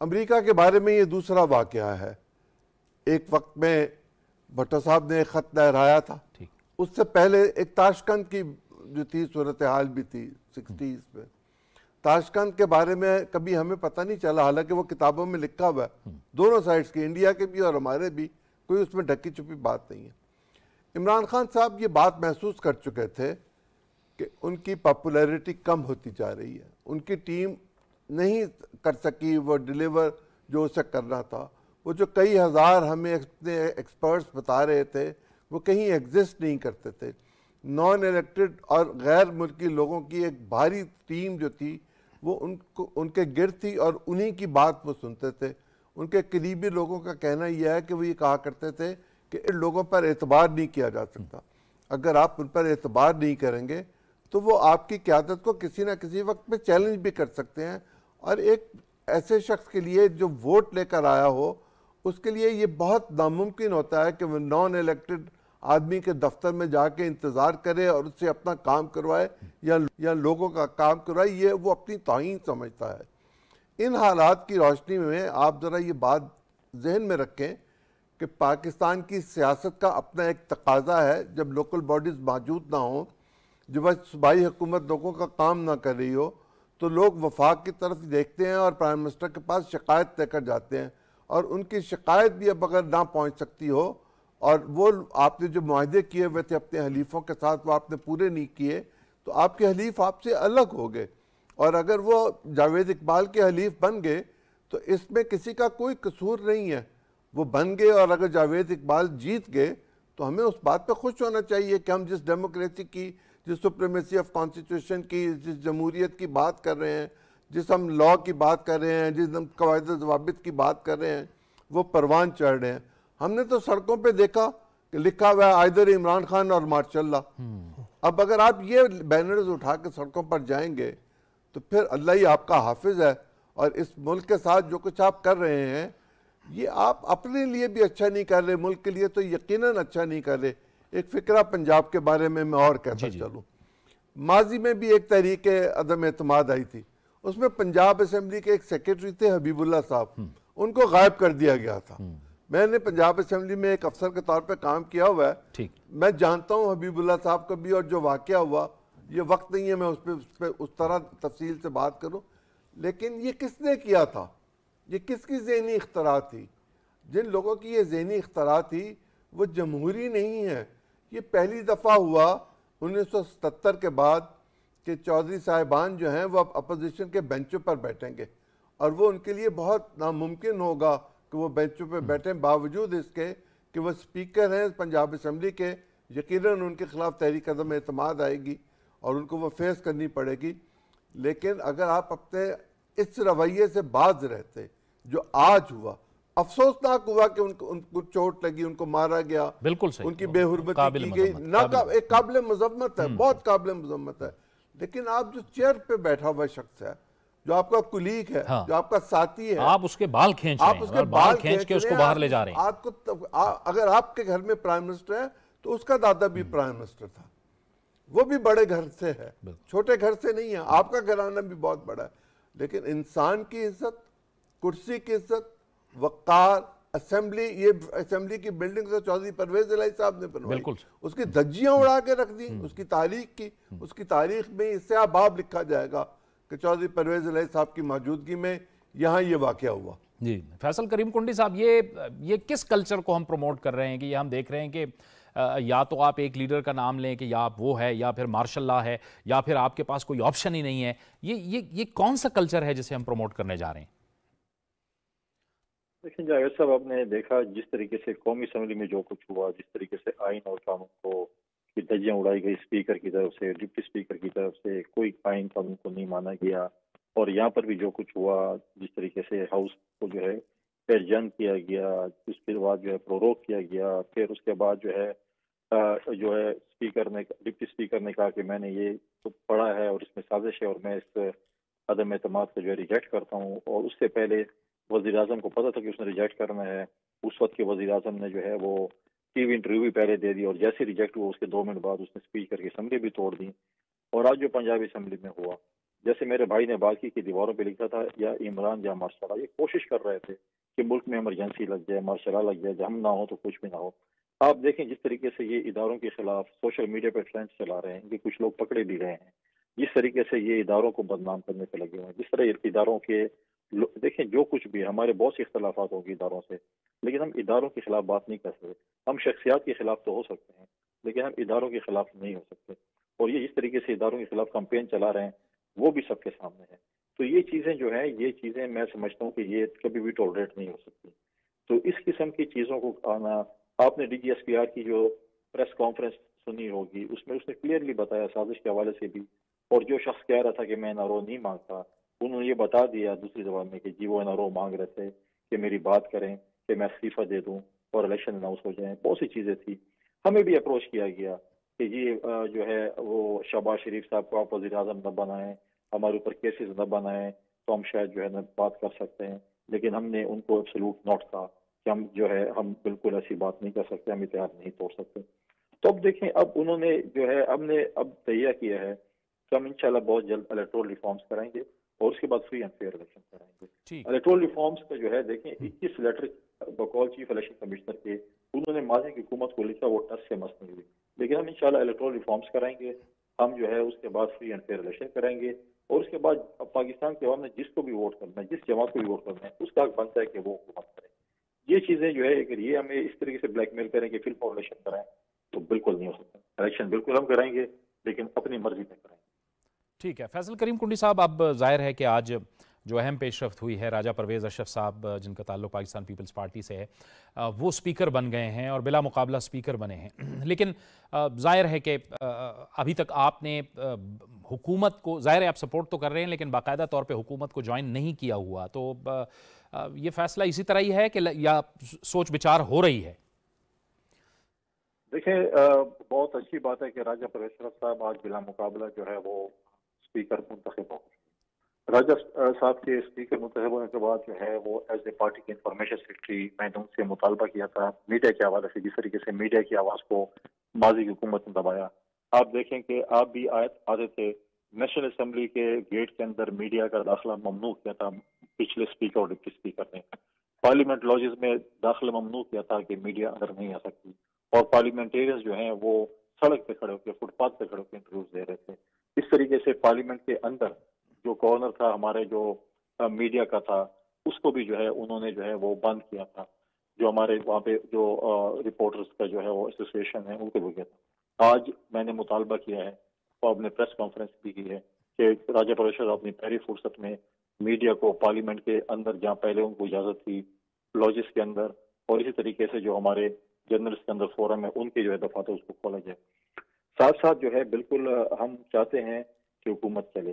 अमरीका के बारे में ये दूसरा वाक़ है एक वक्त में भट्टो साहब ने एक ख़त लहराया था उससे पहले एक ताशकंद की जो थी सूरत हाल भी थी सिक्सटीज़ हम्म। में ताशकंद के बारे में कभी हमें पता नहीं चला हालांकि वो किताबों में लिखा हुआ है हम्म। दोनों साइड्स की इंडिया के भी और हमारे भी कोई उसमें ढकी छुपी बात नहीं है इमरान खान साहब ये बात महसूस कर चुके थे कि उनकी पॉपुलैरिटी कम होती जा रही है उनकी टीम नहीं कर सकी वो डिलीवर जो उसे करना था वो जो कई हज़ार हमें अपने एक्सपर्ट्स बता रहे थे वो कहीं एग्जिस्ट नहीं करते थे नॉन इलेक्टेड और गैर मुल्की लोगों की एक भारी टीम जो थी वो उनको उनके गिर थी और उन्हीं की बात वो सुनते थे उनके करीबी लोगों का कहना यह है कि वो ये कहा करते थे कि इन लोगों पर एतबार नहीं किया जा सकता अगर आप उन पर एतबार नहीं करेंगे तो वो आपकी क्यादत को किसी ना किसी वक्त में चैलेंज भी कर सकते हैं और एक ऐसे शख्स के लिए जो वोट लेकर आया हो उसके लिए ये बहुत नामुमकिन होता है कि वह नॉन इलेक्टेड आदमी के दफ्तर में जाके इंतज़ार करे और उससे अपना काम करवाए या या लोगों का काम करवाए ये वो अपनी तोहन समझता है इन हालात की रोशनी में आप ज़रा ये बात जहन में रखें कि पाकिस्तान की सियासत का अपना एक तकाजा है जब लोकल बॉडीज़ मौजूद ना हों जब सूबाई हुकूमत लोगों का काम ना कर रही हो तो लोग वफाक की तरफ देखते हैं और प्राइम मिनिस्टर के पास शिकायत लेकर जाते हैं और उनकी शिकायत भी अब अगर ना पहुँच सकती हो और वो आपने जो माहे किए हुए थे अपने हलीफों के साथ वो आपने पूरे नहीं किए तो आपके हलीफ आपसे अलग हो गए और अगर वो जावेद इकबाल के हलीफ बन गए तो इसमें किसी का कोई कसूर नहीं है वो बन गए और अगर जावेद इकबाल जीत गए तो हमें उस बात पर खुश होना चाहिए कि हम जिस डेमोक्रेसी की जिस सुप्रीमेसी ऑफ कॉन्स्टिट्यूशन की जिस जमहूरीत की बात कर रहे हैं जिस हम लॉ की बात कर रहे हैं जिस हम कवायद जवाबित की बात कर रहे हैं वो परवान चढ़ रहे हैं हमने तो सड़कों पे देखा कि लिखा हुआ है आयदर इमरान खान और मार्शल्ला अब अगर आप ये बैनर्स उठा के सड़कों पर जाएंगे तो फिर अल्लाह ही आपका हाफिज़ है और इस मुल्क के साथ जो कुछ आप कर रहे हैं ये आप अपने लिए भी अच्छा नहीं कर रहे मुल्क के लिए तो यकीनन अच्छा नहीं कर रहे एक फिक्रा पंजाब के बारे में मैं और कहता चलूँ माजी में भी एक तहरीक अदम अतमाद आई थी उसमें पंजाब असम्बली के एक सेक्रेटरी थे हबीबुल्ला साहब हम्म। उनको गायब कर दिया गया था हम्म। मैंने पंजाब असम्बली में एक अफसर के तौर पर काम किया हुआ है ठीक मैं जानता हूँ हबीबुल्ला साहब का भी और जो वाक़ हुआ ये वक्त नहीं है मैं उस पर उस पर उस तरह तफसील से बात करूँ लेकिन ये किसने किया था ये किसकी जहनी अख्तरा थी जिन लोगों की ये जहनी अख्तरा थी वो जमहूरी नहीं है ये पहली दफ़ा हुआ 1977 के बाद कि चौधरी साहिबान जो हैं वो अपोजिशन के बेंचों पर बैठेंगे और वो उनके लिए बहुत नामुमकिन होगा कि वो बेंचों पर हम्म। बैठें बावजूद इसके कि वो स्पीकर हैं पंजाब असम्बली के यकीन उनके ख़िलाफ़ तहरीक कदम अतमाद आएगी और उनको वो फेस करनी पड़ेगी लेकिन अगर आप अपने इस रवैये से बाज रहते जो आज हुआ अफसोसनाक हुआ कि उनको उनको चोट लगी उनको मारा गया बिल्कुल सही उनकी बेहरमती की गई ना एक काबिल मजम्मत है हम्म। बहुत काबिल मजम्मत है लेकिन आप जो चेयर पे बैठा हुआ शख्स है जो आपका कुलीग है हाँ। जो आपका साथी है आप उसके बाल खींच आप उसके बाल खींच के उसको बाहर ले जा रहे हैं आपको तो, अगर आपके घर में प्राइम मिनिस्टर है तो उसका दादा भी हम्म। प्राइम मिनिस्टर था वो भी बड़े घर से है छोटे घर से नहीं है आपका घराना भी बहुत बड़ा है लेकिन इंसान की इज्जत कुर्सी की इज्जत वक़ार असेंबली ये असेंबली की बिल्डिंग से चौधरी परवेज अलाई साहब ने बनवाई उसकी धज्जियाँ उड़ा के रख दी हम्म। उसकी तारीख की उसकी तारीख में इससे अबाब लिखा जाएगा कि चौधरी परवेज अलाई साहब की मौजूदगी में यहाँ ये वाक़ हुआ जी फैसल करीम कुंडी साहब ये ये किस कल्चर को हम प्रमोट कर रहे हैं कि ये हम देख रहे हैं कि या तो आप एक लीडर का नाम लें कि या आप वो है या फिर मार्शल ला है या फिर आपके पास कोई ऑप्शन ही नहीं है ये ये ये कौन सा कल्चर है जिसे हम प्रमोट करने जा रहे हैं देखिए जावेद साहब आपने देखा जिस तरीके से कौमी असम्बली में जो कुछ हुआ जिस तरीके से आइन और कानून को की उड़ाई गई स्पीकर की तरफ से डिप्टी स्पीकर की तरफ से कोई आइन कानून को नहीं माना गया और यहाँ पर भी जो कुछ हुआ जिस तरीके से हाउस को जो है पेरजन किया गया उसके बाद जो है प्रोरोक किया गया फिर उसके बाद जो है जो है स्पीकर ने डिप्टी स्पीकर ने कहा कि मैंने ये तो पढ़ा है और इसमें साजिश है और मैं इस अदम एतम को जो है रिजेक्ट करता हूँ और उससे पहले वजी अजम को पता था कि उसने रिजेक्ट करना है उस वक्त के वजी अजम ने जो है वो टीवी इंटरव्यू भी पहले दे दी और जैसे रिजेक्ट हुआ उसके दो मिनट बाद उसने स्पीच करके असम्बली भी तोड़ दी और आज जो पंजाब असम्बली में हुआ जैसे मेरे भाई ने बात की कि दीवारों पर लिखा था या इमरान या मार्शा ये कोशिश कर रहे थे कि मुल्क में इमरजेंसी लग जाए मार्शा लग जाए हम ना हो तो कुछ भी ना हो आप देखें जिस तरीके से ये इदारों के खिलाफ सोशल मीडिया पर ट्रेंड चला रहे हैं कि कुछ लोग पकड़े भी गए हैं जिस तरीके से ये इदारों को बदनाम करने पर लगे हुए हैं जिस तरह इदारों के देखें जो कुछ भी हमारे बहुत से इख्तलाफ होंगे इदारों से लेकिन हम इदारों के खिलाफ बात नहीं कर सकते हम शख्सियात के खिलाफ तो हो सकते हैं लेकिन हम इदारों के खिलाफ नहीं हो सकते और ये जिस तरीके से इदारों के खिलाफ कंपेन चला रहे हैं वो भी सबके सामने है तो ये चीज़ें जो है ये चीज़ें मैं समझता हूँ कि ये कभी भी टॉलरेट नहीं हो सकती तो इस किस्म की चीज़ों को आना आपने D G S P R की जो प्रेस कॉन्फ्रेंस सुनी होगी उसमें उसने क्लियरली बताया साजिश के हवाले से भी और जो शख्स कह रहा था कि मैं नारो नहीं मांगता उन्होंने ये बता दिया दूसरी जबान में कि जी वो एन मांग रहे थे कि मेरी बात करें कि मैं इस्तीफा दे दूँ और इलेक्शन अनाउंस हो जाए बहुत सी चीज़ें थी हमें भी अप्रोच किया गया कि जी जो है वो शहबाज शरीफ साहब को आप वजी अजम न बनाएं हमारे ऊपर केसेस न बनाएं तो हम शायद जो है ना बात कर सकते हैं लेकिन हमने उनको एब्सोलूट नोट कहा कि हम जो है हम बिल्कुल ऐसी बात नहीं कर सकते हम इतिहास नहीं तोड़ सकते तो अब देखें अब उन्होंने जो है हमने अब तैयार किया है कि हम इनशाला बहुत जल्द इलेक्ट्रोल रिफॉर्म्स कराएंगे और उसके बाद फ्री एंड फेयर इलेक्शन कराएंगे इलेक्ट्रोल रिफॉर्म्स का जो है देखें इक्कीस लेटर बकौल चीफ इलेक्शन कमिश्नर के उन्होंने माजी की हुकूमत को लिखा वो टस से मस्त नहीं हुई लेकिन हम इंशाल्लाह इलेक्ट्रोल रिफॉर्म्स कराएंगे हम जो है उसके बाद फ्री एंड फेयर इलेक्शन कराएंगे और उसके बाद अब पाकिस्तान के अवाम ने जिसको भी वोट करना है जिस जमात को भी वोट करना है उसका हक बनता है कि वो हुकूमत करें ये चीज़ें जो है अगर ये हमें इस तरीके से ब्लैकमेल करें कि फिर फॉर इलेक्शन कराएं तो बिल्कुल नहीं हो सकता इलेक्शन बिल्कुल हम कराएंगे लेकिन अपनी मर्जी में कराएंगे ठीक है फैसल करीम कुंडी साहब अब जाहिर है कि आज जो अहम पेशरफ हुई है राजा परवेज़ अशरफ साहब जिनका ताल्लुक पाकिस्तान पीपल्स पार्टी से है वो स्पीकर बन गए हैं और बिला मुकाबला स्पीकर बने हैं लेकिन जाहिर है कि अभी तक आपने हुकूमत को जाहिर है आप सपोर्ट तो कर रहे हैं लेकिन बाकायदा तौर पे हुकूमत को ज्वाइन नहीं किया हुआ तो ये फैसला इसी तरह ही है कि या सोच विचार हो रही है देखिए बहुत अच्छी बात है कि राजा परवेश्वर साहब आज बिला मुकाबला जो है वो स्पीकर मुंतब होंगे राजा साहब के स्पीकर मुंतब होने के बाद जो है वो एज ए पार्टी के इंफॉर्मेशन सेक्रेटरी मैंने उनसे मुतालबा किया था मीडिया के हवाले से जिस तरीके से मीडिया की आवाज़ को माजी की हुकूमत ने दबाया आप देखें कि आप भी आए आते थे नेशनल असम्बली के गेट के अंदर मीडिया का दाखिला ममनू किया था पिछले स्पीकर और डिप्टी स्पीकर ने पार्लियामेंट लॉजिस में दाखिला ममनू किया था कि मीडिया अंदर नहीं आ सकती और पार्लियामेंटेरियंस जो हैं वो सड़क पे खड़े होकर फुटपाथ पे खड़े होकर इंटरव्यूज दे रहे थे इस तरीके से पार्लियामेंट के अंदर जो कॉर्नर था हमारे जो मीडिया का था उसको भी जो है उन्होंने जो है वो बंद किया था जो हमारे वहाँ पे जो रिपोर्टर्स का जो है वो एसोसिएशन है उनको भी किया था आज मैंने मुतालबा किया है और हमने प्रेस कॉन्फ्रेंस भी की है कि राजा परमेश्वर अपनी पहली फुर्सत में मीडिया को पार्लियामेंट के अंदर जहाँ पहले उनको इजाजत थी लॉजिस के अंदर और इसी तरीके से जो हमारे जर्नलिस्ट के अंदर फोरम है उनके जो है दफातर तो उसको खोला जाए साथ साथ जो है बिल्कुल हम चाहते हैं कि हुकूमत चले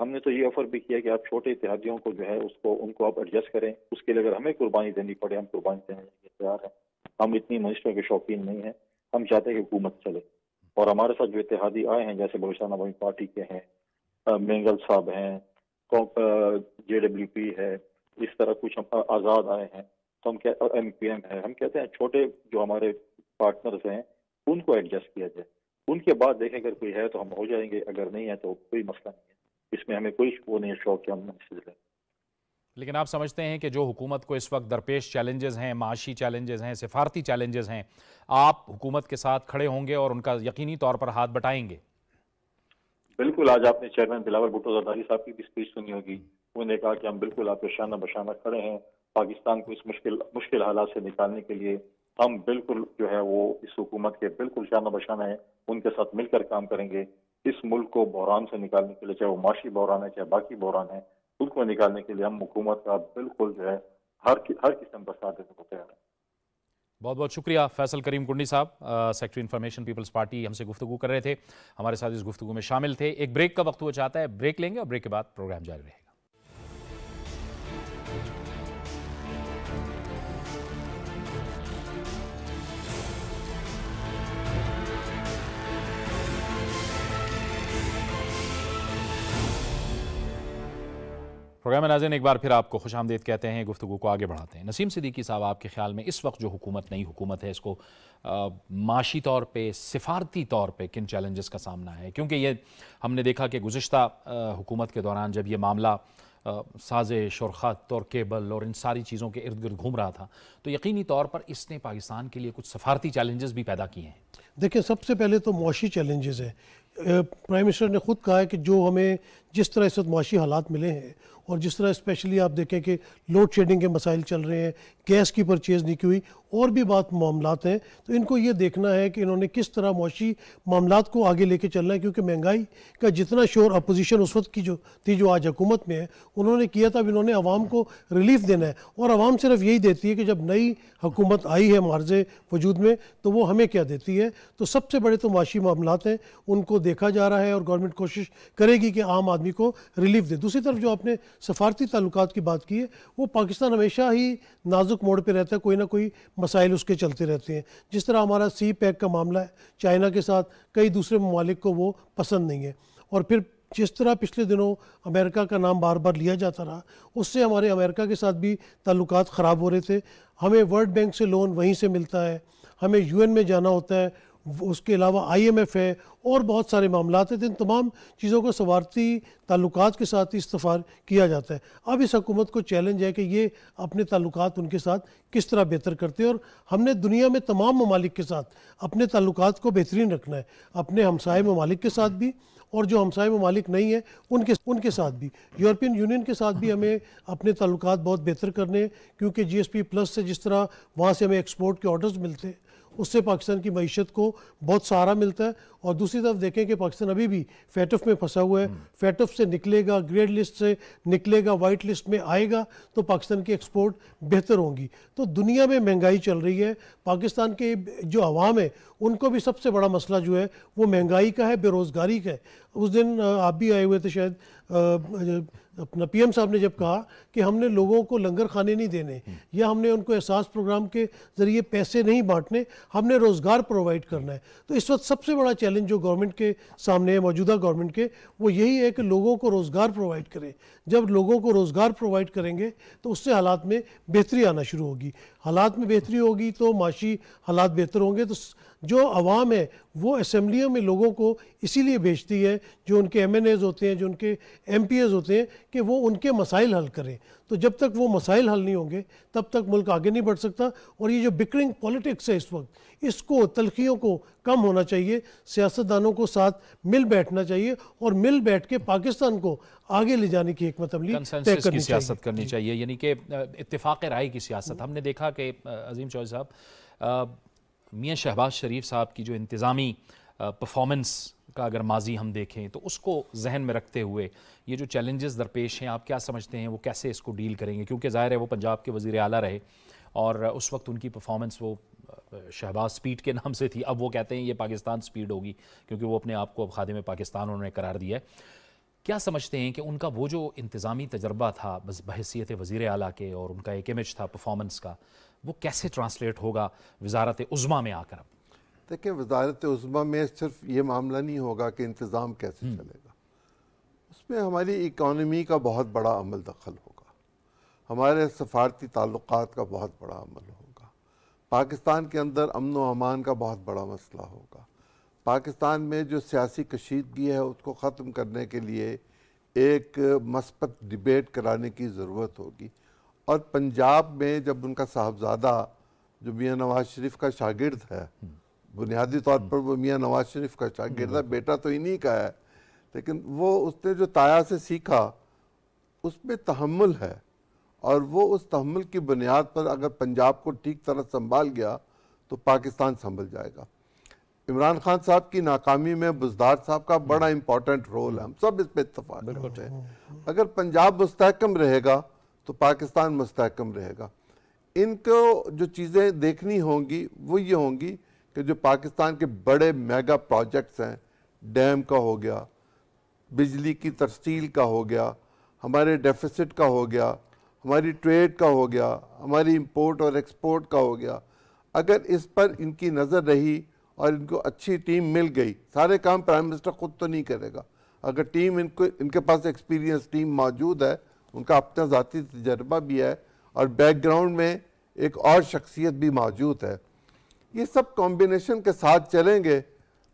हमने तो ये ऑफर भी किया कि आप छोटे इतिहादियों को जो है उसको उनको आप एडजस्ट करें उसके लिए अगर हमें कुर्बानी देनी पड़े हम कुर्बानी देने के तैयार हैं हम इतनी मजिस्ट्रों के शौकीन नहीं हैं हम चाहते हैं कि हुकूमत चले और हमारे साथ जो इतिहादी आए हैं जैसे बलुचस्तान आवामी पार्टी के हैं मेंगल साहब हैं जे डब्ल्यू पी है इस तरह कुछ आज़ाद आए हैं तो हम क्या एम पी एम है हम कहते हैं छोटे जो हमारे पार्टनर्स हैं उनको एडजस्ट किया जाए उनके बाद देखें अगर कोई है तो हम हो जाएंगे अगर नहीं है तो कोई मसला नहीं है इसमें हमें कोई वो नहीं है शौक कि हम लें लेकिन आप समझते हैं कि जो हुकूमत को इस वक्त दरपेश चैलेंजेस हैं माशी चैलेंजेस हैं सिफारती चैलेंजेस हैं आप हुकूमत के साथ खड़े होंगे और उनका यकीनी तौर पर हाथ बटाएंगे बिल्कुल आज आपने चेयरमैन बिलावर भुट्टो जरदारी साहब की भी स्पीच सुनी होगी उन्होंने कहा कि हम बिल्कुल आपके शाना बशाना खड़े हैं पाकिस्तान को इस मुश्किल मुश्किल हालात से निकालने के लिए हम बिल्कुल जो है वो इस हुकूमत के बिल्कुल शाना बशाना है उनके साथ मिलकर काम करेंगे इस मुल्क को बहरान से निकालने के लिए चाहे वो माशी बहरान है चाहे बाकी बहरान है उनको निकालने के लिए हम हुकूमत का बिल्कुल जो है हर कि, हर किस्म का साथ देने को तैयार है बहुत बहुत शुक्रिया फैसल करीम कुंडी साहब सेक्टर इन्फॉर्मेशन पीपल्स पार्टी हमसे गुफ्तु कर रहे थे हमारे साथ इस गुफ्तु में शामिल थे एक ब्रेक का वक्त हो चाहता है ब्रेक लेंगे और ब्रेक के बाद प्रोग्राम जारी रहेगा प्रोग्राम नाजन एक बार फिर आपको खुश आमदेद कहते हैं गुफ्तु को आगे बढ़ाते हैं नसीम सिद्दीकी साहब आपके ख्याल में इस वक्त जो हुकूमत नई हुकूमत है इसको माशी तौर पर सिफारती तौर पर किन चैलेंजेस का सामना है क्योंकि ये हमने देखा कि गुज्त हुकूमत के दौरान जब ये मामला साजिश और ख़त और केबल और इन सारी चीज़ों के इर्द गिर्द घूम रहा था तो यकीनी तौर पर इसने पाकिस्तान के लिए कुछ सफारती चैलेंजेस भी पैदा किए हैं देखिए सबसे पहले तो मुशी चैलेंजेस हैं प्राइम मिनिस्टर ने ख़ुद कहा है कि जो हमें जिस तरह इस वक्त मुशी हालात मिले हैं और जिस तरह स्पेशली आप देखें कि लोड शेडिंग के मसाइल चल रहे हैं गैस की परचेज़ नहीं की हुई और भी बात मामला हैं तो इनको ये देखना है कि इन्होंने किस तरह मुशी मामला को आगे लेके चलना है क्योंकि महंगाई का जितना शोर अपोजिशन उस वक्त की जो थी जो आज हुकूमत में है उन्होंने किया था अब इन्होंने आवाम को रिलीफ देना है और आवाम सिर्फ यही देती है कि जब नई हुकूमत आई है मार्जे वजूद में तो वो हमें क्या देती है तो सबसे बड़े तो मुशी मामला हैं उनको देखा जा रहा है और गवर्नमेंट कोशिश करेगी कि आम आदमी आदमी को रिलीफ दें दूसरी तरफ जो आपने सफारती ताल्लुक की बात की है वो पाकिस्तान हमेशा ही नाजुक मोड़ पर रहता है कोई ना कोई मसाइल उसके चलते रहते हैं जिस तरह हमारा सी पैक का मामला है चाइना के साथ कई दूसरे ममालिक को वो पसंद नहीं है और फिर जिस तरह पिछले दिनों अमेरिका का नाम बार बार लिया जाता रहा उससे हमारे अमेरिका के साथ भी ताल्लुक ख़राब हो रहे थे हमें वर्ल्ड बैंक से लोन वहीं से मिलता है हमें यूएन में जाना होता है उसके अलावा आई एम एफ़ है और बहुत सारे मामला हैं इन तमाम चीज़ों को सवारती ताल्लुक के साथ ही इस्तफ़ार किया जाता है अब इस हकूमत को चैलेंज है कि ये अपने ताल्लुक उनके साथ किस तरह बेहतर करते हैं और हमने दुनिया में तमाम ममालिक के साथ अपने ताल्लुक को बेहतरीन रखना है अपने हमसाय ममालिक के साथ भी और जो हमसाय ममालिक नहीं हैं उनके उनके साथ भी यूरोपियन यूनियन के साथ भी हमें अपने ताल्लुक बहुत बेहतर करने हैं क्योंकि जी एस पी प्लस से जिस तरह वहाँ से हमें एक्सपोर्ट के ऑर्डर्स मिलते हैं उससे पाकिस्तान की मीशत को बहुत सहारा मिलता है और दूसरी तरफ देखें कि पाकिस्तान अभी भी फैटफ में फंसा हुआ है फैटफ से निकलेगा ग्रेड लिस्ट से निकलेगा वाइट लिस्ट में आएगा तो पाकिस्तान की एक्सपोर्ट बेहतर होंगी तो दुनिया में महंगाई चल रही है पाकिस्तान के जो अवाम है उनको भी सबसे बड़ा मसला जो है वो महंगाई का है बेरोज़गारी का है उस दिन आप भी आए हुए थे शायद अपना पीएम साहब ने जब कहा कि हमने लोगों को लंगर खाने नहीं देने या हमने उनको एहसास प्रोग्राम के ज़रिए पैसे नहीं बांटने हमने रोज़गार प्रोवाइड करना है तो इस वक्त सबसे बड़ा चैलेंज जो गवर्नमेंट के सामने है मौजूदा गवर्नमेंट के वो यही है कि लोगों को रोज़गार प्रोवाइड करें जब लोगों को रोज़गार प्रोवाइड करेंगे तो उससे हालात में बेहतरी आना शुरू होगी हालात में बेहतरी होगी तो माशी हालात बेहतर होंगे तो जो आवाम है वो असम्बलियों में लोगों को इसीलिए भेजती है जो उनके एम होते हैं जो उनके एम होते हैं कि वो उनके मसाइल हल करें तो जब तक वो मसाइल हल नहीं होंगे तब तक मुल्क आगे नहीं बढ़ सकता और ये जो बिकरिंग पॉलिटिक्स है इस वक्त इसको तलखियों को कम होना चाहिए सियासतदानों को साथ मिल बैठना चाहिए और मिल बैठ के पाकिस्तान को आगे ले जाने की एक अमली करनी सियासत करनी चाहिए यानी कि इतफाक़ राय की सियासत हमने देखा कि अजीम चौधरी साहब मियाँ शहबाज शरीफ साहब की जो इंतज़ामी परफॉर्मेंस का अगर माजी हम देखें तो उसको जहन में रखते हुए ये जो चैलेंजेस दरपेश हैं आप क्या समझते हैं वो कैसे इसको डील करेंगे क्योंकि ज़ाहिर है वो पंजाब के वज़ी अला रहे और उस वक्त उनकी परफॉर्मेंस वो शहबाज स्पीड के नाम से थी अब वो कहते हैं ये पाकिस्तान स्पीड होगी क्योंकि वो अपने आप को अब खादे में पाकिस्तान उन्होंने करार दिया है क्या समझते हैं कि उनका वो जो इंतज़ामी तजर्बा था बस बहसीत वज़ी अला के और उनका एक इमेज था परफॉर्मेंस का वो कैसे ट्रांसलेट होगा वजारत उज़मा में आकर अब देखिए वजारत उस्मा में सिर्फ ये मामला नहीं होगा कि इंतज़ाम कैसे हम्म। चलेगा उसमें हमारी इकानमी का बहुत बड़ा अमल दखल होगा हमारे सफारती ताल्लुक का बहुत बड़ा अमल होगा पाकिस्तान के अंदर अमन व अमान का बहुत बड़ा मसला होगा पाकिस्तान में जो सियासी कशीदगी है उसको ख़त्म करने के लिए एक मस्बत डिबेट कराने की ज़रूरत होगी और पंजाब में जब उनका साहबजादा जो मियाँ नवाज शरीफ का शागिर्द है हम्म। बुनियादी तौर हम्म। पर वो मियाँ नवाज शरीफ का शागिर्द है हम्म। बेटा तो इन्हीं का है लेकिन वो उसने जो ताया से सीखा उस पर तहमुल है और वो उस तहमुल की बुनियाद पर अगर पंजाब को ठीक तरह संभाल गया तो पाकिस्तान संभल जाएगा इमरान खान साहब की नाकामी में बुजदार साहब का हम्म। बड़ा इम्पोर्टेंट रोल है हम सब इस पर इतफाक करते हैं अगर पंजाब मुस्तकम रहेगा तो पाकिस्तान मुस्तकम रहेगा इनको जो चीज़ें देखनी होंगी वो ये होंगी कि जो पाकिस्तान के बड़े मेगा प्रोजेक्ट्स हैं डैम का हो गया बिजली की तरसील का हो गया हमारे डेफिसिट का हो गया हमारी ट्रेड का हो गया हमारी इंपोर्ट और एक्सपोर्ट का हो गया अगर इस पर इनकी नज़र रही और इनको अच्छी टीम मिल गई सारे काम प्राइम मिनिस्टर खुद तो नहीं करेगा अगर टीम इनको इनके पास एक्सपीरियंस टीम मौजूद है उनका अपना ज़ाती तजर्बा भी है और बैकग्राउंड में एक और शख्सियत भी मौजूद है ये सब कॉम्बिनेशन के साथ चलेंगे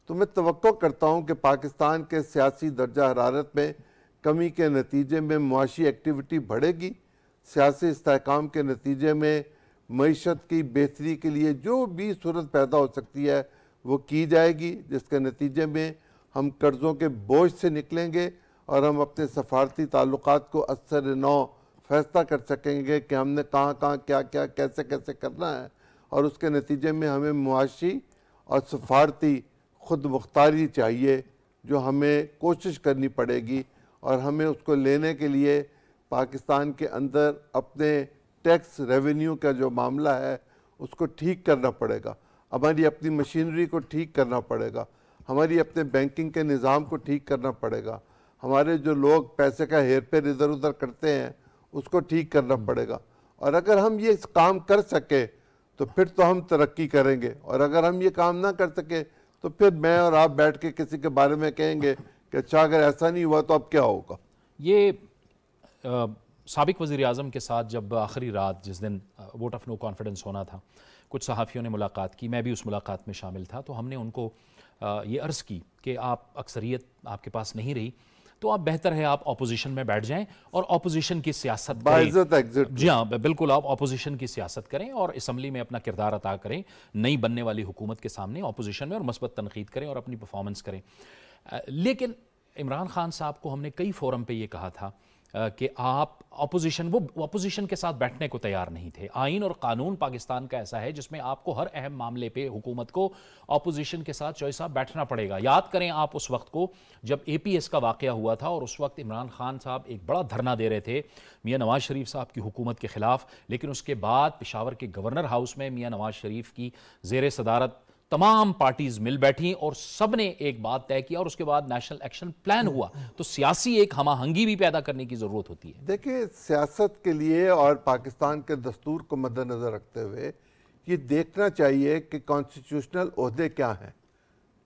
तो मैं तो करता हूँ कि पाकिस्तान के सियासी दर्जा हरारत में कमी के नतीजे में मुआशी एक्टिविटी बढ़ेगी सियासी इसकाम के नतीजे में मीशत की बेहतरी के लिए जो भी सूरत पैदा हो सकती है वो की जाएगी जिसके नतीजे में हम कर्ज़ों के बोझ से निकलेंगे और हम अपने सफारती ताल्लुक को असर नौ फैसला कर सकेंगे कि हमने कहाँ कहाँ क्या क्या कैसे कैसे करना है और उसके नतीजे में हमें मुआशी और सफारती खुद मुख्तारी चाहिए जो हमें कोशिश करनी पड़ेगी और हमें उसको लेने के लिए पाकिस्तान के अंदर अपने टैक्स रेवेन्यू का जो मामला है उसको ठीक करना पड़ेगा हमारी अपनी मशीनरी को ठीक करना पड़ेगा हमारी अपने बैंकिंग के निज़ाम को ठीक करना पड़ेगा हमारे जो लोग पैसे का हेर फेर इधर उधर करते हैं उसको ठीक करना पड़ेगा और अगर हम ये काम कर सकें तो फिर तो हम तरक्की करेंगे और अगर हम ये काम ना कर सके तो फिर मैं और आप बैठ के किसी के बारे में कहेंगे कि अच्छा अगर ऐसा नहीं हुआ तो अब क्या होगा ये सबक वज़ी अजम के साथ जब आखिरी रात जिस दिन वोट ऑफ नो कॉन्फिडेंस होना था कुछ सहाफ़ियों ने मुलाकात की मैं भी उस मुलाकात में शामिल था तो हमने उनको आ, ये अर्ज़ की कि आप अक्सरियत आपके पास नहीं रही तो आप बेहतर है आप ऑपोजिशन में बैठ जाएं और ऑपोजिशन की सियासत जी हाँ बिल्कुल आप ऑपोजिशन की सियासत करें और इसम्बली में अपना किरदार अदा करें नई बनने वाली हुकूमत के सामने ऑपोजिशन में और मस्बत तनकीद करें और अपनी परफॉर्मेंस करें लेकिन इमरान खान साहब को हमने कई फोरम पर यह कहा था कि आप अपोजिशन वो अपोजिशन के साथ बैठने को तैयार नहीं थे आइन और कानून पाकिस्तान का ऐसा है जिसमें आपको हर अहम मामले पे हुकूमत को अपोजिशन के साथ चौसा बैठना पड़ेगा याद करें आप उस वक्त को जब ए पी एस का वाक़ हुआ था और उस वक्त इमरान खान साहब एक बड़ा धरना दे रहे थे मियाँ नवाज शरीफ साहब की हुकूमत के ख़िलाफ़ लेकिन उसके बाद पिशावर के गवर्नर हाउस में मियाँ नवाज शरीफ की जेर सदारत तमाम पार्टीज मिल बैठी और सबने एक बात तय किया और उसके बाद नेशनल एक्शन प्लान हुआ तो सियासी एक हमाहंगी भी पैदा करने की ज़रूरत होती है देखिए सियासत के लिए और पाकिस्तान के दस्तूर को मद्देनज़र रखते हुए ये देखना चाहिए कि कॉन्स्टिट्यूशनल अहदे क्या हैं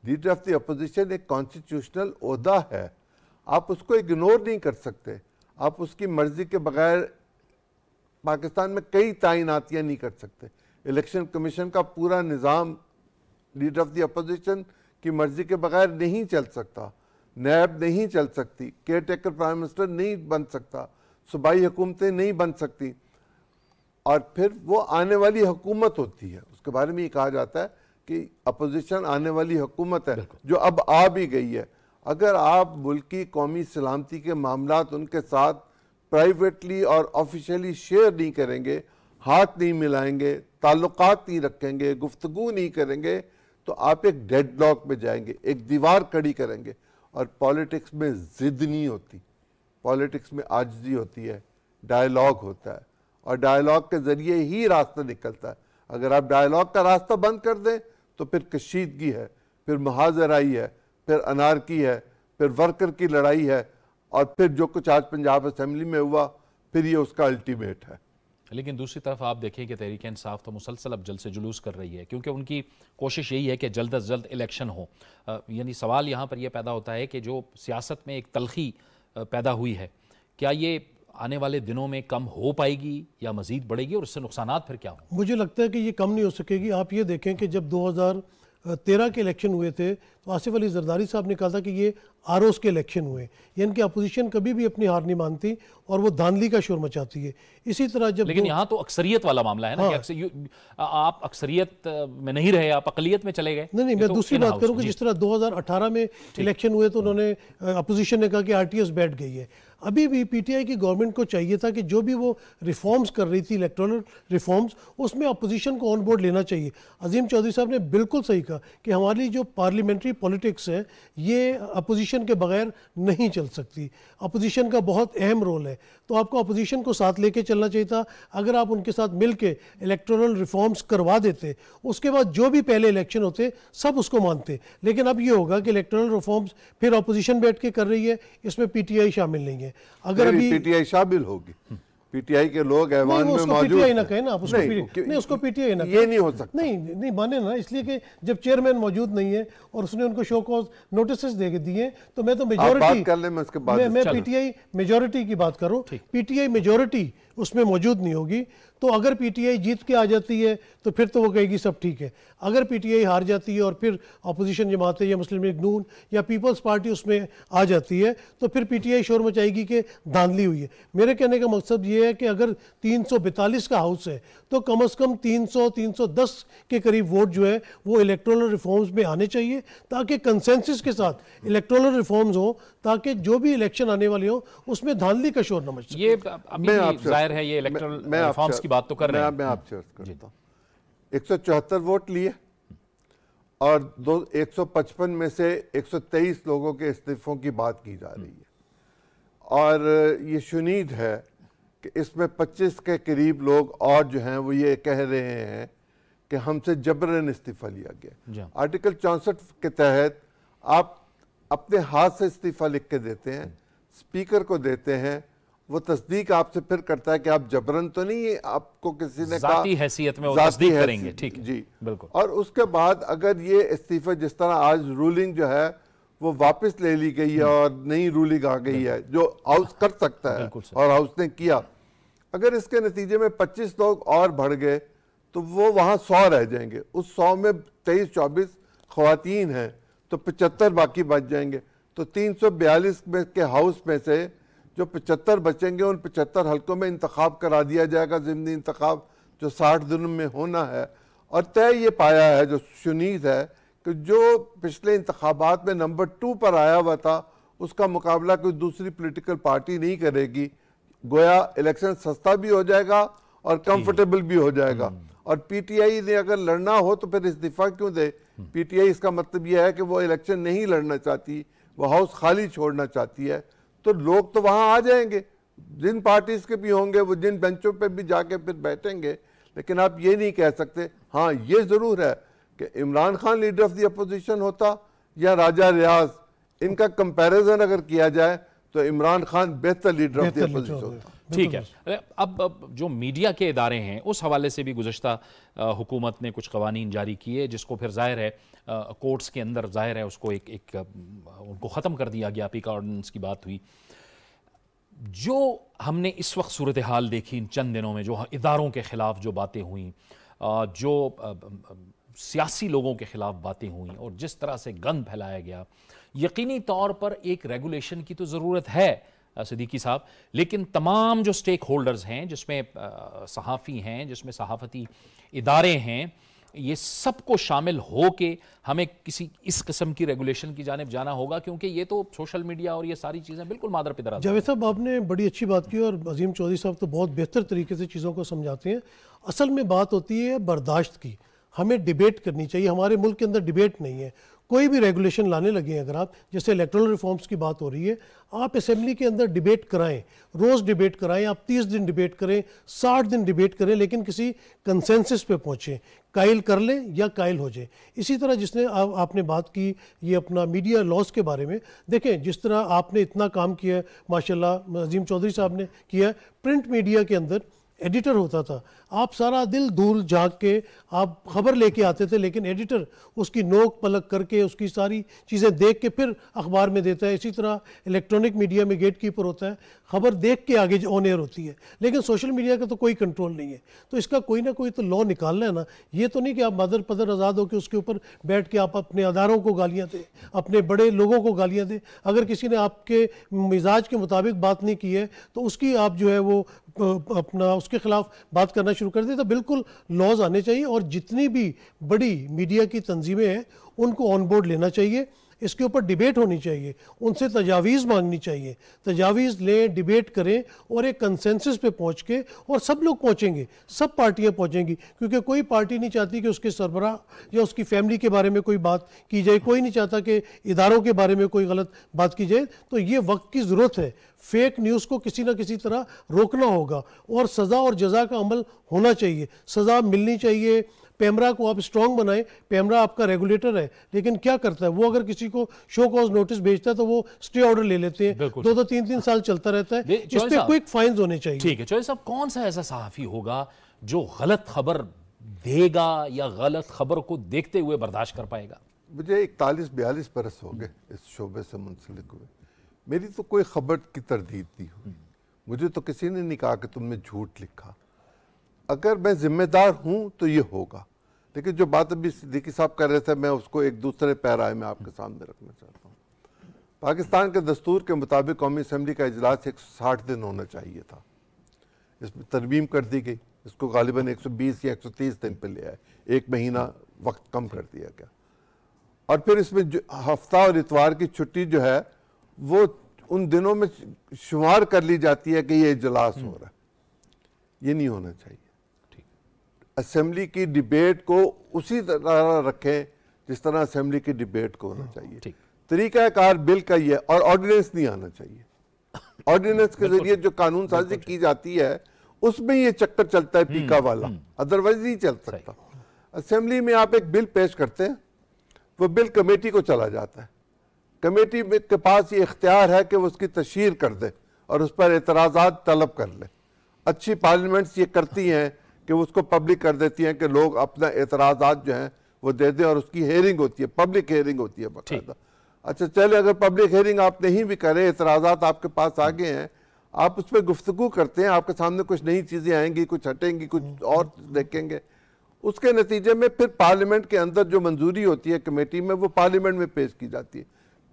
लीडर ऑफ द अपोजिशन एक कॉन्स्टिट्यूशनल अहदा है आप उसको इग्नोर नहीं कर सकते आप उसकी मर्ज़ी के बगैर पाकिस्तान में कई तैनातियाँ नहीं कर सकते इलेक्शन कमीशन का पूरा निज़ाम लीडर ऑफ द अपोजिशन की मर्जी के बगैर नहीं चल सकता नैब नहीं चल सकती केयर टेकर प्राइम मिनिस्टर नहीं बन सकता सूबाई हुकूमतें नहीं बन सकती और फिर वो आने वाली हुकूमत होती है उसके बारे में ये कहा जाता है कि अपोजिशन आने वाली हुकूमत है जो अब आ भी गई है अगर आप मुल्की कौमी सलामती के मामला उनके साथ प्राइवेटली और ऑफिशली शेयर नहीं करेंगे हाथ नहीं मिलाएंगे ताल्लुकात नहीं रखेंगे गुफ्तगु नहीं करेंगे तो आप एक डेड लॉक में जाएंगे एक दीवार कड़ी करेंगे और पॉलिटिक्स में जिद नहीं होती पॉलिटिक्स में आजजी होती है डायलॉग होता है और डायलॉग के ज़रिए ही रास्ता निकलता है अगर आप डायलॉग का रास्ता बंद कर दें तो फिर कशीदगी है फिर महाजराई है फिर अनारकी है फिर वर्कर की लड़ाई है और फिर जो कुछ आज पंजाब असम्बली में हुआ फिर ये उसका अल्टीमेट है लेकिन दूसरी तरफ आप देखें कि तहरीक इंसाफ तो मुसलसल अब जल्द से जुलूस कर रही है क्योंकि उनकी कोशिश यही है कि जल्द अज जल्द इलेक्शन हो यानी सवाल यहाँ पर यह पैदा होता है कि जो सियासत में एक तलखी पैदा हुई है क्या ये आने वाले दिनों में कम हो पाएगी या मजीद बढ़ेगी और उससे नुकसान फिर क्या होंगे मुझे लगता है कि ये कम नहीं हो सकेगी आप ये देखें कि जब दो हज़ार तेरह के इलेक्शन हुए थे तो आसिफ अली जरदारी साहब ने कहा था कि ये आर के इलेक्शन हुए यानी कि अपोजिशन कभी भी अपनी हार नहीं मानती और वो धांधली का शोर मचाती है इसी तरह जब लेकिन यहाँ तो अक्सरियत वाला मामला है ना हाँ, कि आप अक्सरियत में नहीं रहे आप अकलियत में चले गए नहीं नहीं मैं तो दूसरी बात करूँ कि जिस तरह 2018 में इलेक्शन हुए तो उन्होंने अपोजिशन ने कहा कि आर बैठ गई है अभी भी पीटीआई की गवर्नमेंट को चाहिए था कि जो भी वो रिफॉर्म्स कर रही थी इलेक्ट्रॉनिक रिफॉर्म्स उसमें अपोजिशन को ऑन बोर्ड लेना चाहिए अजीम चौधरी साहब ने बिल्कुल सही कहा कि हमारी जो पार्लियामेंट्री पॉलिटिक्स है ये अपोजिशन अपोजिशन के बगैर नहीं चल सकती अपोजिशन का बहुत अहम रोल है तो आपको अपोजिशन को साथ लेके चलना चाहिए था अगर आप उनके साथ मिल के इलेक्टोरल रिफॉर्म्स करवा देते उसके बाद जो भी पहले इलेक्शन होते सब उसको मानते लेकिन अब ये होगा कि इलेक्टोरल रिफॉर्म्स फिर अपोजिशन बैठ के कर रही है इसमें पीटीआई शामिल नहीं है अगर अभी पीटीआई शामिल होगी पीटीआई के लोग ऐवान में मौजूद पीटीआई ना कहें ना आप उसको नहीं, पीटीआई, नहीं उसको पीटीआई ना ये नहीं हो सकता नहीं नहीं माने ना इसलिए कि जब चेयरमैन मौजूद नहीं है और उसने उनको शो कॉज नोटिस दे दिए तो मैं तो मेजोरिटी कर ले मैं उसके बाद मैं, मैं पीटीआई मेजोरिटी की बात करूँ पीटीआई मेजोरिटी उसमें मौजूद नहीं होगी तो अगर पीटीआई जीत के आ जाती है तो फिर तो वो कहेगी सब ठीक है अगर पीटीआई हार जाती है और फिर अपोजिशन जमाते या मुस्लिम लीग नून या पीपल्स पार्टी उसमें आ जाती है तो फिर पीटीआई शोर मचाएगी कि धांधली हुई है मेरे कहने का मकसद ये है कि अगर तीन का हाउस है तो कम अज़ कम तीन सौ के करीब वोट जो है वो इलेक्ट्रोल रिफॉर्म्स में आने चाहिए ताकि कंसेंसिस के साथ इलेक्ट्रोल रिफॉर्म्स हों ताकि जो भी इलेक्शन आने वाले हों उसमें धांधली का शोर न मच ये जाहिर है ये इलेक्ट्रोल रिफॉर्म्स की बात तो कर रहे हैं मैं आपसे अर्ज करता हूँ एक सौ चौहत्तर वोट लिए और दो 155 में से 123 लोगों के इस्तीफों की बात की जा रही है और ये शुनीद है कि इसमें 25 के करीब लोग और जो हैं वो ये कह रहे हैं कि हमसे जबरन इस्तीफा लिया गया आर्टिकल चौंसठ के तहत आप अपने हाथ से इस्तीफा लिख के देते हैं स्पीकर को देते हैं वो तस्दीक आपसे फिर करता है कि आप जबरन तो नहीं आपको किसी ने कहा हैसियत में वो तस्दीक करेंगे ठीक जी बिल्कुल और उसके बाद अगर ये इस्तीफा जिस तरह आज रूलिंग जो है वो वापस ले ली गई है हम्म। और नई रूलिंग आ गई है जो हाउस कर सकता है और हाउस ने किया अगर इसके नतीजे में 25 लोग और बढ़ गए तो वो वहाँ सौ रह जाएंगे उस सौ में तेईस चौबीस खुवान हैं तो पचहत्तर बाकी बच जाएंगे तो तीन सौ बयालीस में के हाउस में से जो पचहत्तर बचेंगे उन पचहत्तर हलकों में इंतखब करा दिया जाएगा ज़मनी इंतखब जो साठ दिनों में होना है और तय ये पाया है जो शुनीद है कि जो पिछले इंतबात में नंबर टू पर आया हुआ था उसका मुकाबला कोई दूसरी पोलिटिकल पार्टी नहीं करेगी गोया इलेक्शन सस्ता भी हो जाएगा और कंफर्टेबल भी हो जाएगा हम्म। और पीटीआई ने अगर लड़ना हो तो फिर इस्तीफा क्यों दे हम्म। पीटीआई इसका मतलब यह है कि वो इलेक्शन नहीं लड़ना चाहती वो हाउस खाली छोड़ना चाहती है तो लोग तो वहाँ आ जाएंगे जिन पार्टीज के भी होंगे वो जिन बेंचों पे भी जाके फिर बैठेंगे लेकिन आप ये नहीं कह सकते हाँ ये ज़रूर है कि Imran Khan leader of the opposition होता या राजा रियाज इनका कंपैरिजन अगर किया जाए तो इमरान खान बेहतर लीडर ऑफ द अपोजिशन होता ठीक है अब, अब जो मीडिया के इदारे हैं उस हवाले से भी गुजशत हुकूमत ने कुछ कवानीन जारी किए जिसको फिर ज़ाहिर है कोर्ट्स के अंदर ज़ाहिर है उसको एक एक उनको ख़त्म कर दिया गया पीका ऑर्डिनेंस की बात हुई जो हमने इस वक्त सूरत हाल देखी इन चंद दिनों में जो इदारों के ख़िलाफ़ जो बातें हुई जो सियासी लोगों के ख़िलाफ़ बातें हुई और जिस तरह से गंद फैलाया गया यकीनी तौर पर एक रेगुलेशन की तो ज़रूरत है सदीकी साहब लेकिन तमाम जो स्टेक होल्डर्स हैं जिसमें सहाफ़ी हैं जिसमें सहाफ़ती इदारे हैं ये सबको शामिल हो के हमें किसी इस किस्म की रेगुलेशन की जानब जाना होगा क्योंकि ये तो सोशल मीडिया और ये सारी चीज़ें बिल्कुल मादर पिदरा जावेद साहब आपने बड़ी अच्छी बात की और अजीम चौधरी साहब तो बहुत बेहतर तरीके से चीज़ों को समझाते हैं असल में बात होती है बर्दाश्त की हमें डिबेट करनी चाहिए हमारे मुल्क के अंदर डिबेट नहीं है कोई भी रेगुलेशन लाने लगे अगर आप जैसे इलेक्ट्रल रिफॉर्म्स की बात हो रही है आप असेंबली के अंदर डिबेट कराएं रोज़ डिबेट कराएं आप 30 दिन डिबेट करें 60 दिन डिबेट करें लेकिन किसी कंसेंसिस पे पहुँचें कायल कर लें या कायल हो जाए इसी तरह जिसने आ, आपने बात की ये अपना मीडिया लॉस के बारे में देखें जिस तरह आपने इतना काम किया है माशाल्लाह अजीम चौधरी साहब ने किया प्रिंट मीडिया के अंदर एडिटर होता था आप सारा दिल धूल झाँक के आप खबर लेके आते थे लेकिन एडिटर उसकी नोक पलक करके उसकी सारी चीज़ें देख के फिर अखबार में देता है इसी तरह इलेक्ट्रॉनिक मीडिया में गेट कीपर होता है खबर देख के आगे ऑन एयर होती है लेकिन सोशल मीडिया का तो कोई कंट्रोल नहीं है तो इसका कोई ना कोई तो लॉ निकालना है ना ये तो नहीं कि आप मदर पदर आज़ाद होकर उसके ऊपर बैठ के आप अपने अदारों को गालियाँ दें अपने बड़े लोगों को गालियाँ दें अगर किसी ने आपके मिजाज के मुताबिक बात नहीं की है तो उसकी आप जो है वो अपना उसके खिलाफ बात करना शुरू कर दी तो बिल्कुल लॉज आने चाहिए और जितनी भी बड़ी मीडिया की तंजीमें हैं उनको ऑन बोर्ड लेना चाहिए इसके ऊपर डिबेट होनी चाहिए उनसे तजावीज़ मांगनी चाहिए तजावीज़ लें डिबेट करें और एक कंसेंसस पे पहुंच के और सब लोग पहुंचेंगे सब पार्टियां पहुंचेंगी क्योंकि कोई पार्टी नहीं चाहती कि उसके सरबराह या उसकी फैमिली के बारे में कोई बात की जाए कोई नहीं चाहता कि इदारों के बारे में कोई गलत बात की जाए तो ये वक्त की ज़रूरत है फेक न्यूज़ को किसी ना किसी तरह रोकना होगा और सज़ा और जजा का अमल होना चाहिए सज़ा मिलनी चाहिए पैमरा को आप स्ट्रॉन्ग बनाएं पैमरा आपका रेगुलेटर है लेकिन क्या करता है वो अगर किसी को शो कॉज नोटिस भेजता है तो वो स्टे ऑर्डर ले लेते हैं दो दो तीन तीन साल चलता रहता है इस पर क्विक फाइन होने चाहिए ठीक है चौधरी साहब कौन सा ऐसा सहाफ़ी होगा जो गलत खबर देगा या गलत खबर को देखते हुए बर्दाश्त कर पाएगा मुझे इकतालीस बयालीस बरस हो गए इस शोबे से मुंसलिक हुए मेरी तो कोई खबर की तरदीद नहीं हुई मुझे तो किसी ने नहीं कहा कि तुमने झूठ लिखा अगर मैं जिम्मेदार हूँ तो ये होगा लेकिन जो बात अभी सिद्दीकी साहब कर रहे थे मैं उसको एक दूसरे पैराए में आपके सामने रखना चाहता हूँ पाकिस्तान के दस्तूर के मुताबिक कौमी असम्बली का अजलास एक सौ साठ दिन होना चाहिए था इसमें तरमीम कर दी गई इसको गालिबा एक सौ बीस या एक सौ तीस दिन पर ले आए एक महीना वक्त कम कर दिया गया और फिर इसमें जो हफ्ता और इतवार की छुट्टी जो है वो उन दिनों में शुमार कर ली जाती है कि ये इजलास हो रहा है ये नहीं होना चाहिए असेंबली की डिबेट को उसी तरह रखें जिस तरह असेंबली की डिबेट को होना चाहिए तरीकाकार बिल का ही है और ऑर्डिनेंस नहीं आना चाहिए ऑर्डिनेंस के जरिए जो कानून साजी की जाती है उसमें ये चक्कर चलता है पीका हम्म, वाला हम्म। अदरवाइज नहीं चल सकता असेंबली में आप एक बिल पेश करते हैं वो बिल कमेटी को चला जाता है कमेटी के पास ये इख्तियार है कि वो उसकी तशहर कर दे और उस पर एतराज़ात तलब कर ले अच्छी पार्लियामेंट्स ये करती हैं कि उसको पब्लिक कर देती हैं कि लोग अपना एतराज़ात जो हैं वो दे दें और उसकी हेयरिंग होती है पब्लिक हेयरिंग होती है बकायदा अच्छा चले अगर पब्लिक हेयरिंग आप नहीं भी करें एतराज़ा आपके पास आ गए हैं आप उस पर गुफ्तु करते हैं आपके सामने कुछ नई चीज़ें आएंगी कुछ हटेंगी कुछ हम्म, हम्म। और देखेंगे उसके नतीजे में फिर पार्लियामेंट के अंदर जो मंजूरी होती है कमेटी में वो पार्लियामेंट में पेश की जाती है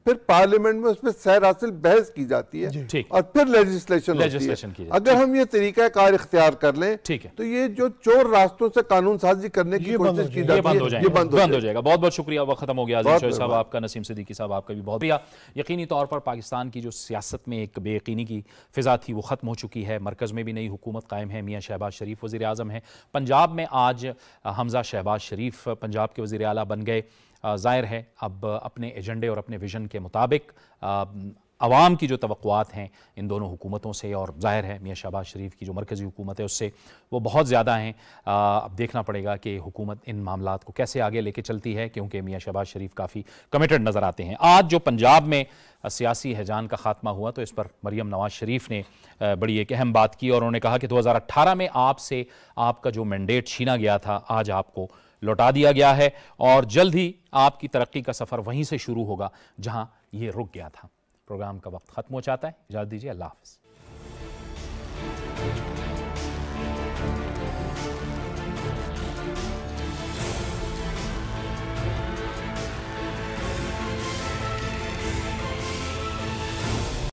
फिर पार्लियामेंट में उस पर सहरासिल बहस की जाती है और फिर लेजिस्लेशन लेजिस्लेशन की अगर हम ये तरीका कार इख्तियार कर लें ठीक है तो ये जो चोर रास्तों से कानून साजी करने की कोशिश की जाती है ये बंद हो जाएगा बहुत बहुत शुक्रिया वह खत्म हो गया साहब आपका नसीम सिद्दीकी साहब आपका भी बहुत यकीनी तौर पर पाकिस्तान की जो सियासत में एक बेयकीनी की फिजा थी वो ख़त्म हो चुकी है मरकज़ में भी नई हुकूमत कायम है मियाँ शहबाज शरीफ वज़ी अजम है पंजाब में आज हमजा शहबाज शरीफ पंजाब के वज़ी अला बन गए ज़ाहिर है अब अपने एजेंडे और अपने विजन के मुताबिक आवाम की जो तवक़ात हैं इन दोनों हुकूमतों से और जाहिर है मियाँ शहबाज शरीफ की जो मरकज़ी हुकूमत है उससे वो बहुत ज़्यादा हैं अब देखना पड़ेगा कि हुकूमत इन मामला को कैसे आगे लेके चलती है क्योंकि मियाँ शहबाज शरीफ काफ़ी कमिटेड नज़र आते हैं आज जो पंजाब में सियासी हैजान का खात्मा हुआ तो इस पर मरीम नवाज शरीफ ने बड़ी एक अहम बात की और उन्होंने कहा कि अट्ठारह में आपसे आपका जो मैंडेट छीना गया था आज आपको लौटा दिया गया है और जल्द ही आपकी तरक्की का सफ़र वहीं से शुरू होगा जहां ये रुक गया था प्रोग्राम का वक्त ख़त्म हो जाता है इजाज़त दीजिए अल्लाह हाफिज़